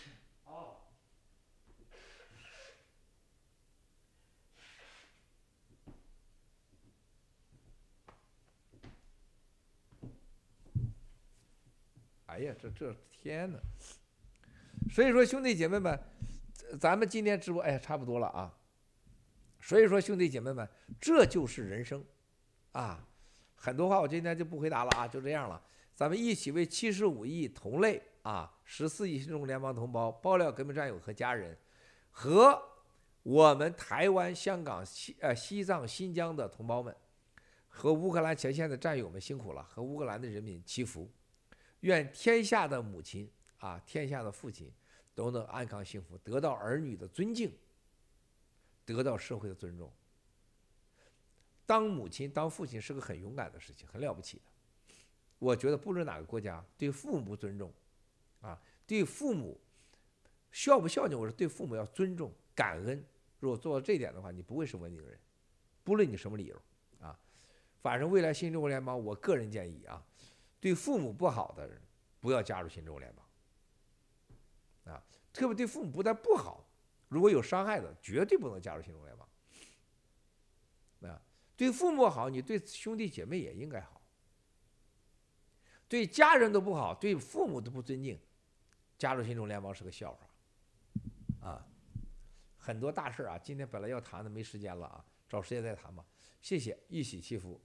哎呀，这这天哪！所以说，兄弟姐妹们，咱们今天直播，哎，差不多了啊。所以说，兄弟姐妹们，这就是人生啊。很多话我今天就不回答了啊，就这样了。咱们一起为七十五亿同类啊，十四亿新中国联邦同胞、爆料革命战友和家人，和我们台湾、香港、西呃西藏、新疆的同胞们，和乌克兰前线的战友们辛苦了，和乌克兰的人民祈福。愿天下的母亲啊，天下的父亲都能安康幸福，得到儿女的尊敬，得到社会的尊重。当母亲当父亲是个很勇敢的事情，很了不起的。我觉得不论哪个国家对父母不尊重，啊，对父母孝不孝敬，我说对父母要尊重感恩。如果做到这一点的话，你不会是文明人。不论你什么理由啊，反正未来新中国联邦，我个人建议啊。对父母不好的人，不要加入新中联盟。啊，特别对父母不但不好，如果有伤害的，绝对不能加入新中联盟。啊，对父母好，你对兄弟姐妹也应该好。对家人都不好，对父母都不尊敬，加入新中联盟是个笑话。啊，很多大事啊，今天本来要谈的，没时间了啊，找时间再谈吧。谢谢，一喜祈福。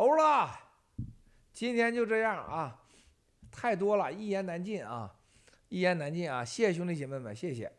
欧了，今天就这样啊，太多了一言难尽啊，一言难尽啊，谢谢兄弟姐妹们，谢谢。